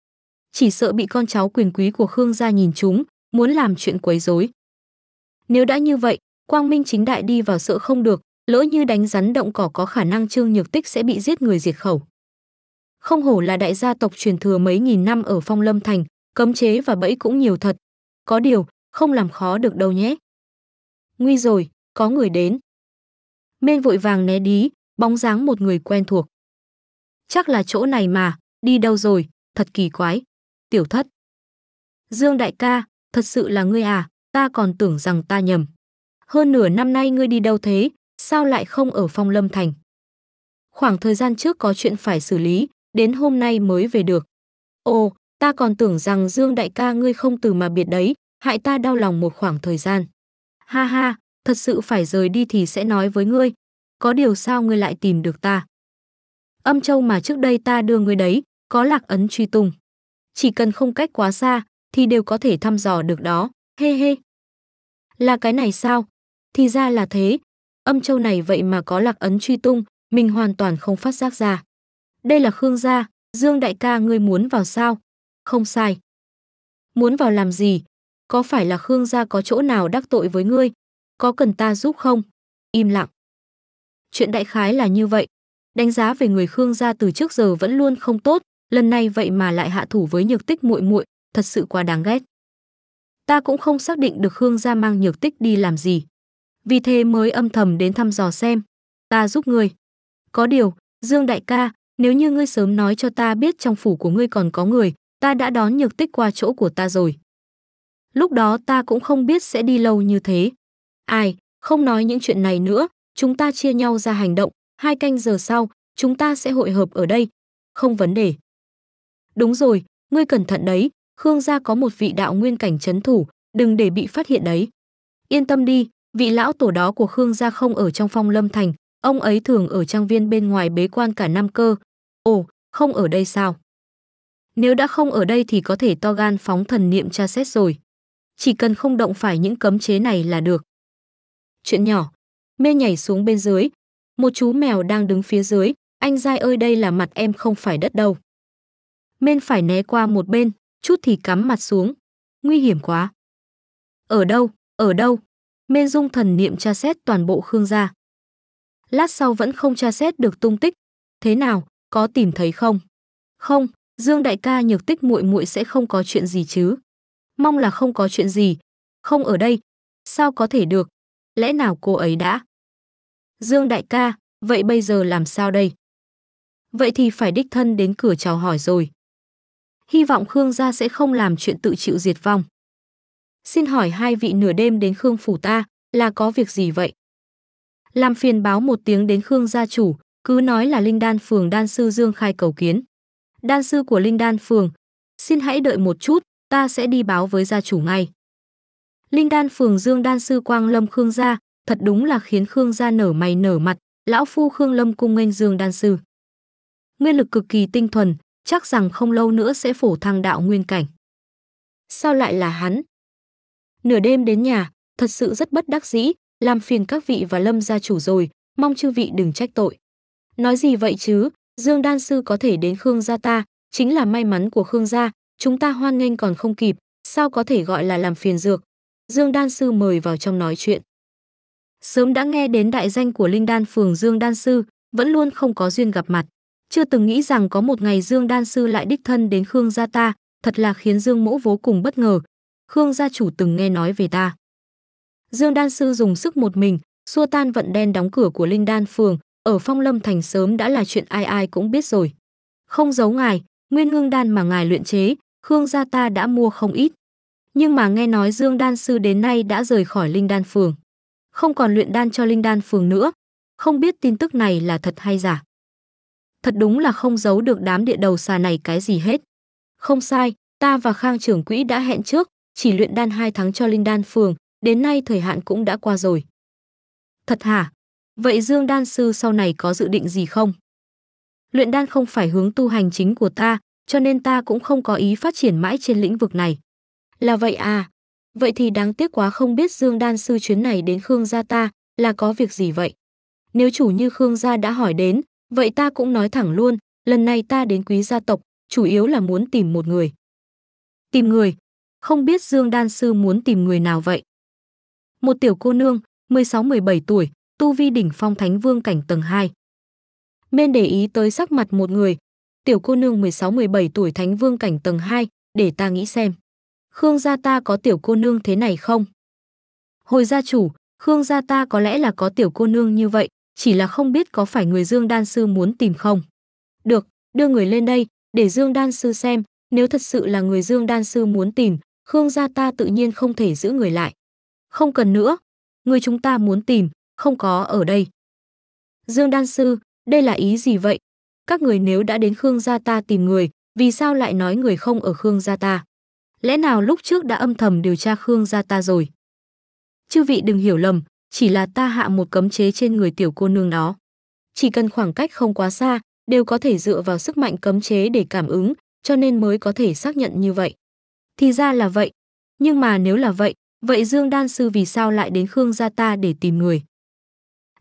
Chỉ sợ bị con cháu quyền quý của Khương gia nhìn chúng, muốn làm chuyện quấy rối. Nếu đã như vậy, Quang Minh chính đại đi vào sợ không được, lỡ như đánh rắn động cỏ có khả năng Trương Nhược Tích sẽ bị giết người diệt khẩu. Không hổ là đại gia tộc truyền thừa mấy nghìn năm ở Phong Lâm thành, cấm chế và bẫy cũng nhiều thật. Có điều, không làm khó được đâu nhé. Nguy rồi, có người đến. Mên vội vàng né đi, bóng dáng một người quen thuộc. Chắc là chỗ này mà, đi đâu rồi, thật kỳ quái. Tiểu thất. Dương đại ca, thật sự là ngươi à, ta còn tưởng rằng ta nhầm. Hơn nửa năm nay ngươi đi đâu thế, sao lại không ở phong lâm thành? Khoảng thời gian trước có chuyện phải xử lý, đến hôm nay mới về được. Ồ, ta còn tưởng rằng Dương đại ca ngươi không từ mà biệt đấy, hại ta đau lòng một khoảng thời gian. Ha ha, thật sự phải rời đi thì sẽ nói với ngươi, có điều sao ngươi lại tìm được ta. Âm châu mà trước đây ta đưa ngươi đấy, có lạc ấn truy tung. Chỉ cần không cách quá xa, thì đều có thể thăm dò được đó, He he. Là cái này sao? Thì ra là thế, âm châu này vậy mà có lạc ấn truy tung, mình hoàn toàn không phát giác ra. Đây là Khương gia, Dương đại ca ngươi muốn vào sao? Không sai. Muốn vào làm gì? Có phải là Khương gia có chỗ nào đắc tội với ngươi, có cần ta giúp không? Im lặng. Chuyện đại khái là như vậy. Đánh giá về người Khương gia từ trước giờ vẫn luôn không tốt, lần này vậy mà lại hạ thủ với nhược tích muội muội, thật sự quá đáng ghét. Ta cũng không xác định được Khương gia mang nhược tích đi làm gì. Vì thế mới âm thầm đến thăm dò xem. Ta giúp ngươi. Có điều, Dương đại ca, nếu như ngươi sớm nói cho ta biết trong phủ của ngươi còn có người, ta đã đón nhược tích qua chỗ của ta rồi. Lúc đó ta cũng không biết sẽ đi lâu như thế. Ai, không nói những chuyện này nữa, chúng ta chia nhau ra hành động, hai canh giờ sau, chúng ta sẽ hội hợp ở đây. Không vấn đề. Đúng rồi, ngươi cẩn thận đấy, Khương gia có một vị đạo nguyên cảnh chấn thủ, đừng để bị phát hiện đấy. Yên tâm đi, vị lão tổ đó của Khương gia không ở trong phong lâm thành, ông ấy thường ở trang viên bên ngoài bế quan cả năm cơ. Ồ, không ở đây sao? Nếu đã không ở đây thì có thể to gan phóng thần niệm tra xét rồi. Chỉ cần không động phải những cấm chế này là được. Chuyện nhỏ. Mê nhảy xuống bên dưới. Một chú mèo đang đứng phía dưới. Anh dai ơi đây là mặt em không phải đất đâu. Mên phải né qua một bên, chút thì cắm mặt xuống. Nguy hiểm quá. Ở đâu, ở đâu? Mên dung thần niệm tra xét toàn bộ Khương gia. Lát sau vẫn không tra xét được tung tích. Thế nào, có tìm thấy không? Không, Dương đại ca nhược tích muội muội sẽ không có chuyện gì chứ? Mong là không có chuyện gì. Không ở đây, sao có thể được? lẽ nào cô ấy đã? Dương đại ca, vậy bây giờ làm sao đây? Vậy thì phải đích thân đến cửa chào hỏi rồi. Hy vọng Khương gia sẽ không làm chuyện tự chịu diệt vong. Xin hỏi hai vị nửa đêm đến Khương phủ ta là có việc gì vậy? Làm phiền báo một tiếng đến Khương gia chủ, cứ nói là Linh Đan phường đan sư Dương Khai cầu kiến. Đan sư của Linh Đan phường, xin hãy đợi một chút, ta sẽ đi báo với gia chủ ngay. Linh đan phường Dương đan sư Quang Lâm Khương gia, thật đúng là khiến Khương gia nở mày nở mặt, lão phu Khương Lâm cung nghênh Dương đan sư. Nguyên lực cực kỳ tinh thuần, chắc rằng không lâu nữa sẽ phổ thăng đạo nguyên cảnh. Sao lại là hắn? Nửa đêm đến nhà, thật sự rất bất đắc dĩ, làm phiền các vị và Lâm gia chủ rồi, mong chư vị đừng trách tội. Nói gì vậy chứ, Dương đan sư có thể đến Khương gia ta, chính là may mắn của Khương gia, chúng ta hoan nghênh còn không kịp, sao có thể gọi là làm phiền dược, Dương Đan Sư mời vào trong nói chuyện. Sớm đã nghe đến đại danh của Linh Đan phường Dương Đan Sư, vẫn luôn không có duyên gặp mặt. Chưa từng nghĩ rằng có một ngày Dương Đan Sư lại đích thân đến Khương gia ta, thật là khiến Dương Mỗ vô cùng bất ngờ. Khương gia chủ từng nghe nói về ta. Dương Đan Sư dùng sức một mình, xua tan vận đen đóng cửa của Linh Đan phường, ở Phong Lâm thành sớm đã là chuyện ai ai cũng biết rồi. Không giấu ngài, nguyên hương đan mà ngài luyện chế, Khương gia ta đã mua không ít. Nhưng mà nghe nói Dương Đan Sư đến nay đã rời khỏi Linh Đan Phường. Không còn luyện đan cho Linh Đan Phường nữa. Không biết tin tức này là thật hay giả. Thật đúng là không giấu được đám địa đầu xà này cái gì hết. Không sai, ta và Khang trưởng quỹ đã hẹn trước, chỉ luyện đan hai tháng cho Linh Đan Phường, đến nay thời hạn cũng đã qua rồi. Thật hả? Vậy Dương Đan Sư sau này có dự định gì không? Luyện đan không phải hướng tu hành chính của ta, cho nên ta cũng không có ý phát triển mãi trên lĩnh vực này. Là vậy à? Vậy thì đáng tiếc quá không biết Dương Đan Sư chuyến này đến Khương gia ta là có việc gì vậy? Nếu chủ như Khương gia đã hỏi đến, vậy ta cũng nói thẳng luôn, lần này ta đến quý gia tộc, chủ yếu là muốn tìm một người. Tìm người? Không biết Dương Đan Sư muốn tìm người nào vậy? Một tiểu cô nương, 16-17 tuổi, tu vi đỉnh phong thánh vương cảnh tầng 2. Mên để ý tới sắc mặt một người, tiểu cô nương 16-17 tuổi thánh vương cảnh tầng 2, để ta nghĩ xem. Khương gia ta có tiểu cô nương thế này không? Hồi gia chủ, Khương gia ta có lẽ là có tiểu cô nương như vậy, chỉ là không biết có phải người Dương Đan Sư muốn tìm không. Được, đưa người lên đây, để Dương Đan Sư xem, nếu thật sự là người Dương Đan Sư muốn tìm, Khương gia ta tự nhiên không thể giữ người lại. Không cần nữa, người chúng ta muốn tìm, không có ở đây. Dương Đan Sư, đây là ý gì vậy? Các người nếu đã đến Khương gia ta tìm người, vì sao lại nói người không ở Khương gia ta? lẽ nào lúc trước đã âm thầm điều tra Khương gia ta rồi? Chư vị đừng hiểu lầm, chỉ là ta hạ một cấm chế trên người tiểu cô nương đó. Chỉ cần khoảng cách không quá xa, đều có thể dựa vào sức mạnh cấm chế để cảm ứng, cho nên mới có thể xác nhận như vậy. Thì ra là vậy, nhưng mà nếu là vậy, vậy Dương Đan Sư vì sao lại đến Khương gia ta để tìm người?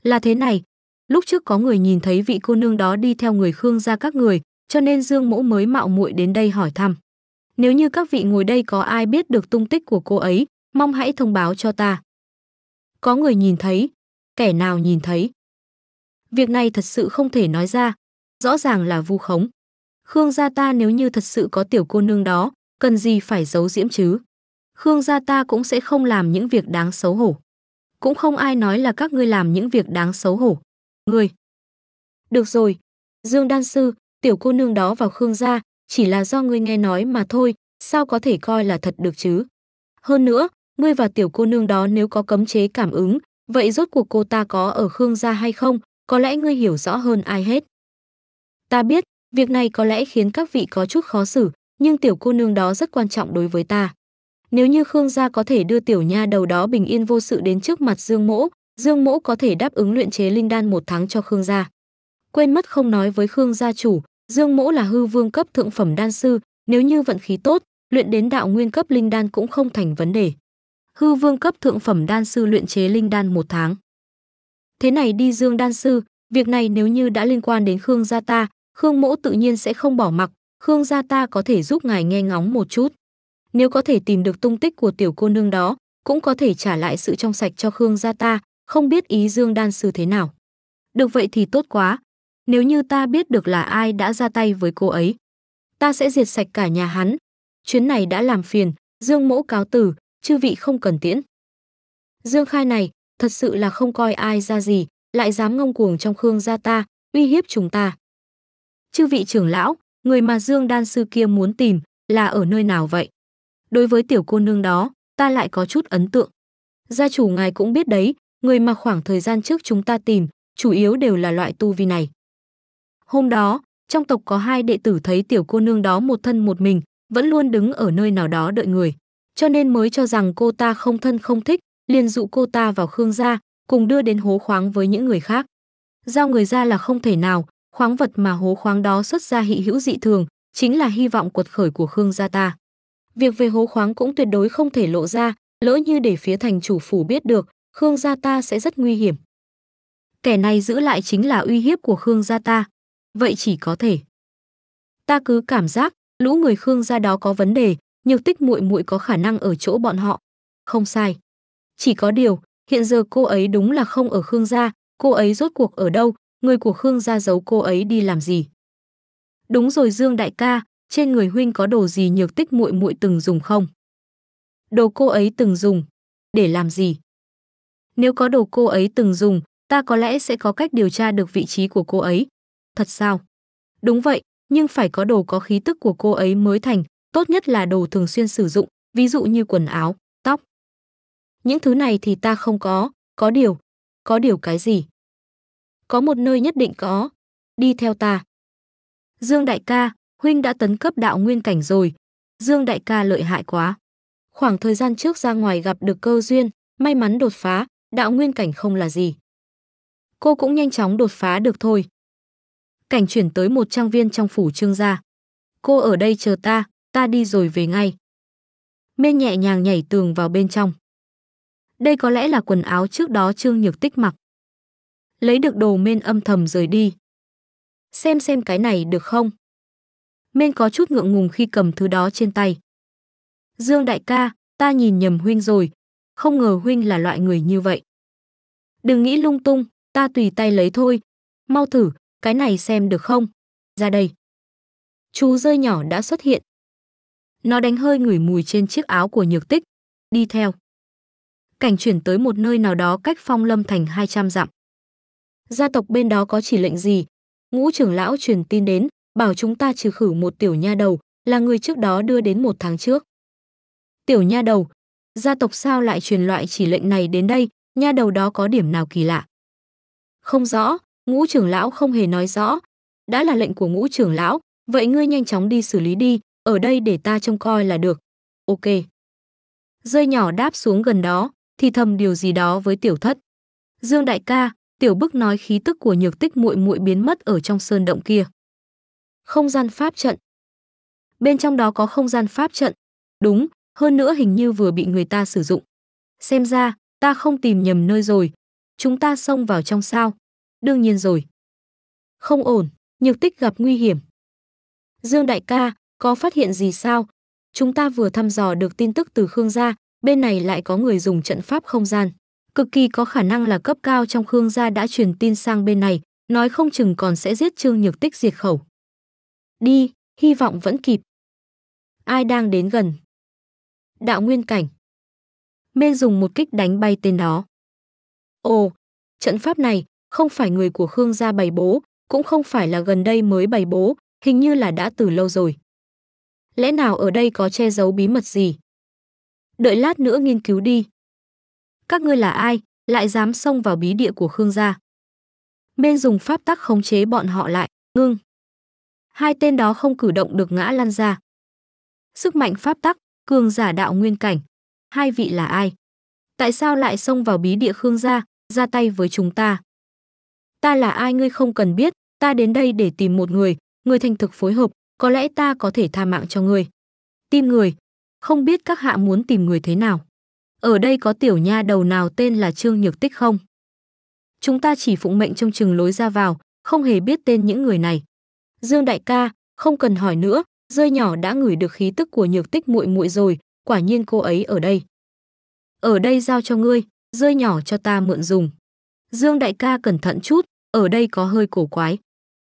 Là thế này, lúc trước có người nhìn thấy vị cô nương đó đi theo người Khương gia các người, cho nên Dương Mỗ mới mạo muội đến đây hỏi thăm. Nếu như các vị ngồi đây có ai biết được tung tích của cô ấy, mong hãy thông báo cho ta. Có người nhìn thấy, kẻ nào nhìn thấy. Việc này thật sự không thể nói ra, rõ ràng là vu khống. Khương gia ta nếu như thật sự có tiểu cô nương đó, cần gì phải giấu diễm chứ. Khương gia ta cũng sẽ không làm những việc đáng xấu hổ. Cũng không ai nói là các ngươi làm những việc đáng xấu hổ. Ngươi. Được rồi, Dương Đan Sư, tiểu cô nương đó vào Khương gia, chỉ là do ngươi nghe nói mà thôi, sao có thể coi là thật được chứ? Hơn nữa, ngươi và tiểu cô nương đó nếu có cấm chế cảm ứng, vậy rốt cuộc cô ta có ở Khương gia hay không, có lẽ ngươi hiểu rõ hơn ai hết. Ta biết, việc này có lẽ khiến các vị có chút khó xử, nhưng tiểu cô nương đó rất quan trọng đối với ta. Nếu như Khương gia có thể đưa tiểu nha đầu đó bình yên vô sự đến trước mặt Dương Mỗ, Dương Mỗ có thể đáp ứng luyện chế linh đan một tháng cho Khương gia. Quên mất không nói với Khương gia chủ, Dương Mỗ là hư vương cấp thượng phẩm đan sư, nếu như vận khí tốt, luyện đến đạo nguyên cấp linh đan cũng không thành vấn đề. Hư vương cấp thượng phẩm đan sư luyện chế linh đan một tháng. Thế này đi Dương đan sư, việc này nếu như đã liên quan đến Khương gia ta, Khương Mỗ tự nhiên sẽ không bỏ mặc, Khương gia ta có thể giúp ngài nghe ngóng một chút. Nếu có thể tìm được tung tích của tiểu cô nương đó, cũng có thể trả lại sự trong sạch cho Khương gia ta, không biết ý Dương đan sư thế nào. Được vậy thì tốt quá, nếu như ta biết được là ai đã ra tay với cô ấy, ta sẽ diệt sạch cả nhà hắn. Chuyến này đã làm phiền, Dương mẫu cáo tử, chư vị không cần tiễn. Dương khai này, thật sự là không coi ai ra gì, lại dám ngông cuồng trong khương gia ta, uy hiếp chúng ta. Chư vị trưởng lão, người mà Dương đan sư kia muốn tìm là ở nơi nào vậy? Đối với tiểu cô nương đó, ta lại có chút ấn tượng. Gia chủ ngài cũng biết đấy, người mà khoảng thời gian trước chúng ta tìm, chủ yếu đều là loại tu vi này. Hôm đó, trong tộc có hai đệ tử thấy tiểu cô nương đó một thân một mình, vẫn luôn đứng ở nơi nào đó đợi người, cho nên mới cho rằng cô ta không thân không thích, liền dụ cô ta vào Khương gia, cùng đưa đến hố khoáng với những người khác. Giao người ra là không thể nào, khoáng vật mà hố khoáng đó xuất ra hị hữu dị thường, chính là hy vọng cuột khởi của Khương gia ta. Việc về hố khoáng cũng tuyệt đối không thể lộ ra, lỡ như để phía thành chủ phủ biết được, Khương gia ta sẽ rất nguy hiểm. Kẻ này giữ lại chính là uy hiếp của Khương gia ta, vậy chỉ có thể. Ta cứ cảm giác, lũ người Khương gia đó có vấn đề, nhược tích muội muội có khả năng ở chỗ bọn họ. Không sai. Chỉ có điều, hiện giờ cô ấy đúng là không ở Khương gia, cô ấy rốt cuộc ở đâu, người của Khương gia giấu cô ấy đi làm gì. Đúng rồi Dương đại ca, trên người huynh có đồ gì nhược tích muội muội từng dùng không? Đồ cô ấy từng dùng, để làm gì? Nếu có đồ cô ấy từng dùng, ta có lẽ sẽ có cách điều tra được vị trí của cô ấy, Thật sao? Đúng vậy, nhưng phải có đồ có khí tức của cô ấy mới thành, tốt nhất là đồ thường xuyên sử dụng, ví dụ như quần áo, tóc. Những thứ này thì ta không có, có điều, có điều cái gì? Có một nơi nhất định có, đi theo ta. Dương đại ca, huynh đã tấn cấp đạo nguyên cảnh rồi. Dương đại ca lợi hại quá. Khoảng thời gian trước ra ngoài gặp được cơ duyên, may mắn đột phá, đạo nguyên cảnh không là gì. Cô cũng nhanh chóng đột phá được thôi cảnh chuyển tới một trang viên trong phủ trương gia. Cô ở đây chờ ta, ta đi rồi về ngay. Miên nhẹ nhàng nhảy tường vào bên trong. Đây có lẽ là quần áo trước đó Trương Nhược Tích mặc. Lấy được đồ Miên âm thầm rời đi. Xem xem cái này được không? Miên có chút ngượng ngùng khi cầm thứ đó trên tay. Dương đại ca, ta nhìn nhầm huynh rồi, không ngờ huynh là loại người như vậy. Đừng nghĩ lung tung, ta tùy tay lấy thôi. Mau thử, cái này xem được không? Ra đây. Chú rơi nhỏ đã xuất hiện. Nó đánh hơi ngửi mùi trên chiếc áo của nhược tích, đi theo. Cảnh chuyển tới một nơi nào đó cách phong lâm thành 200 dặm. Gia tộc bên đó có chỉ lệnh gì? Ngũ trưởng lão truyền tin đến, bảo chúng ta trừ khử một tiểu nha đầu, là người trước đó đưa đến một tháng trước. Tiểu nha đầu, gia tộc sao lại truyền loại chỉ lệnh này đến đây, nha đầu đó có điểm nào kỳ lạ? Không rõ, ngũ trưởng lão không hề nói rõ đã là lệnh của ngũ trưởng lão vậy ngươi nhanh chóng đi xử lý đi ở đây để ta trông coi là được ok rơi nhỏ đáp xuống gần đó thì thầm điều gì đó với tiểu thất dương đại ca tiểu bức nói khí tức của nhược tích muội muội biến mất ở trong sơn động kia không gian pháp trận bên trong đó có không gian pháp trận đúng hơn nữa hình như vừa bị người ta sử dụng xem ra ta không tìm nhầm nơi rồi chúng ta xông vào trong sao Đương nhiên rồi. Không ổn, nhược tích gặp nguy hiểm. Dương đại ca, có phát hiện gì sao? Chúng ta vừa thăm dò được tin tức từ Khương gia, bên này lại có người dùng trận pháp không gian. Cực kỳ có khả năng là cấp cao trong Khương gia đã truyền tin sang bên này, nói không chừng còn sẽ giết Trương Nhược Tích diệt khẩu. Đi, hy vọng vẫn kịp. Ai đang đến gần? Đạo nguyên cảnh. Mên dùng một kích đánh bay tên đó. Ồ, trận pháp này, không phải người của Khương gia bày bố, cũng không phải là gần đây mới bày bố, hình như là đã từ lâu rồi. Lẽ nào ở đây có che giấu bí mật gì? Đợi lát nữa nghiên cứu đi. Các ngươi là ai, lại dám xông vào bí địa của Khương gia? Bên dùng pháp tắc khống chế bọn họ lại, ngưng. Hai tên đó không cử động được ngã lăn ra. Sức mạnh pháp tắc, cường giả đạo nguyên cảnh. Hai vị là ai? Tại sao lại xông vào bí địa Khương gia, ra tay với chúng ta? ta là ai ngươi không cần biết, ta đến đây để tìm một người, người thành thực phối hợp, có lẽ ta có thể tha mạng cho ngươi. Tìm người, không biết các hạ muốn tìm người thế nào. Ở đây có tiểu nha đầu nào tên là Trương Nhược Tích không? Chúng ta chỉ phụng mệnh trong chừng lối ra vào, không hề biết tên những người này. Dương đại ca, không cần hỏi nữa, rơi nhỏ đã ngửi được khí tức của Nhược Tích muội muội rồi, quả nhiên cô ấy ở đây. Ở đây giao cho ngươi, rơi nhỏ cho ta mượn dùng. Dương đại ca cẩn thận chút, ở đây có hơi cổ quái,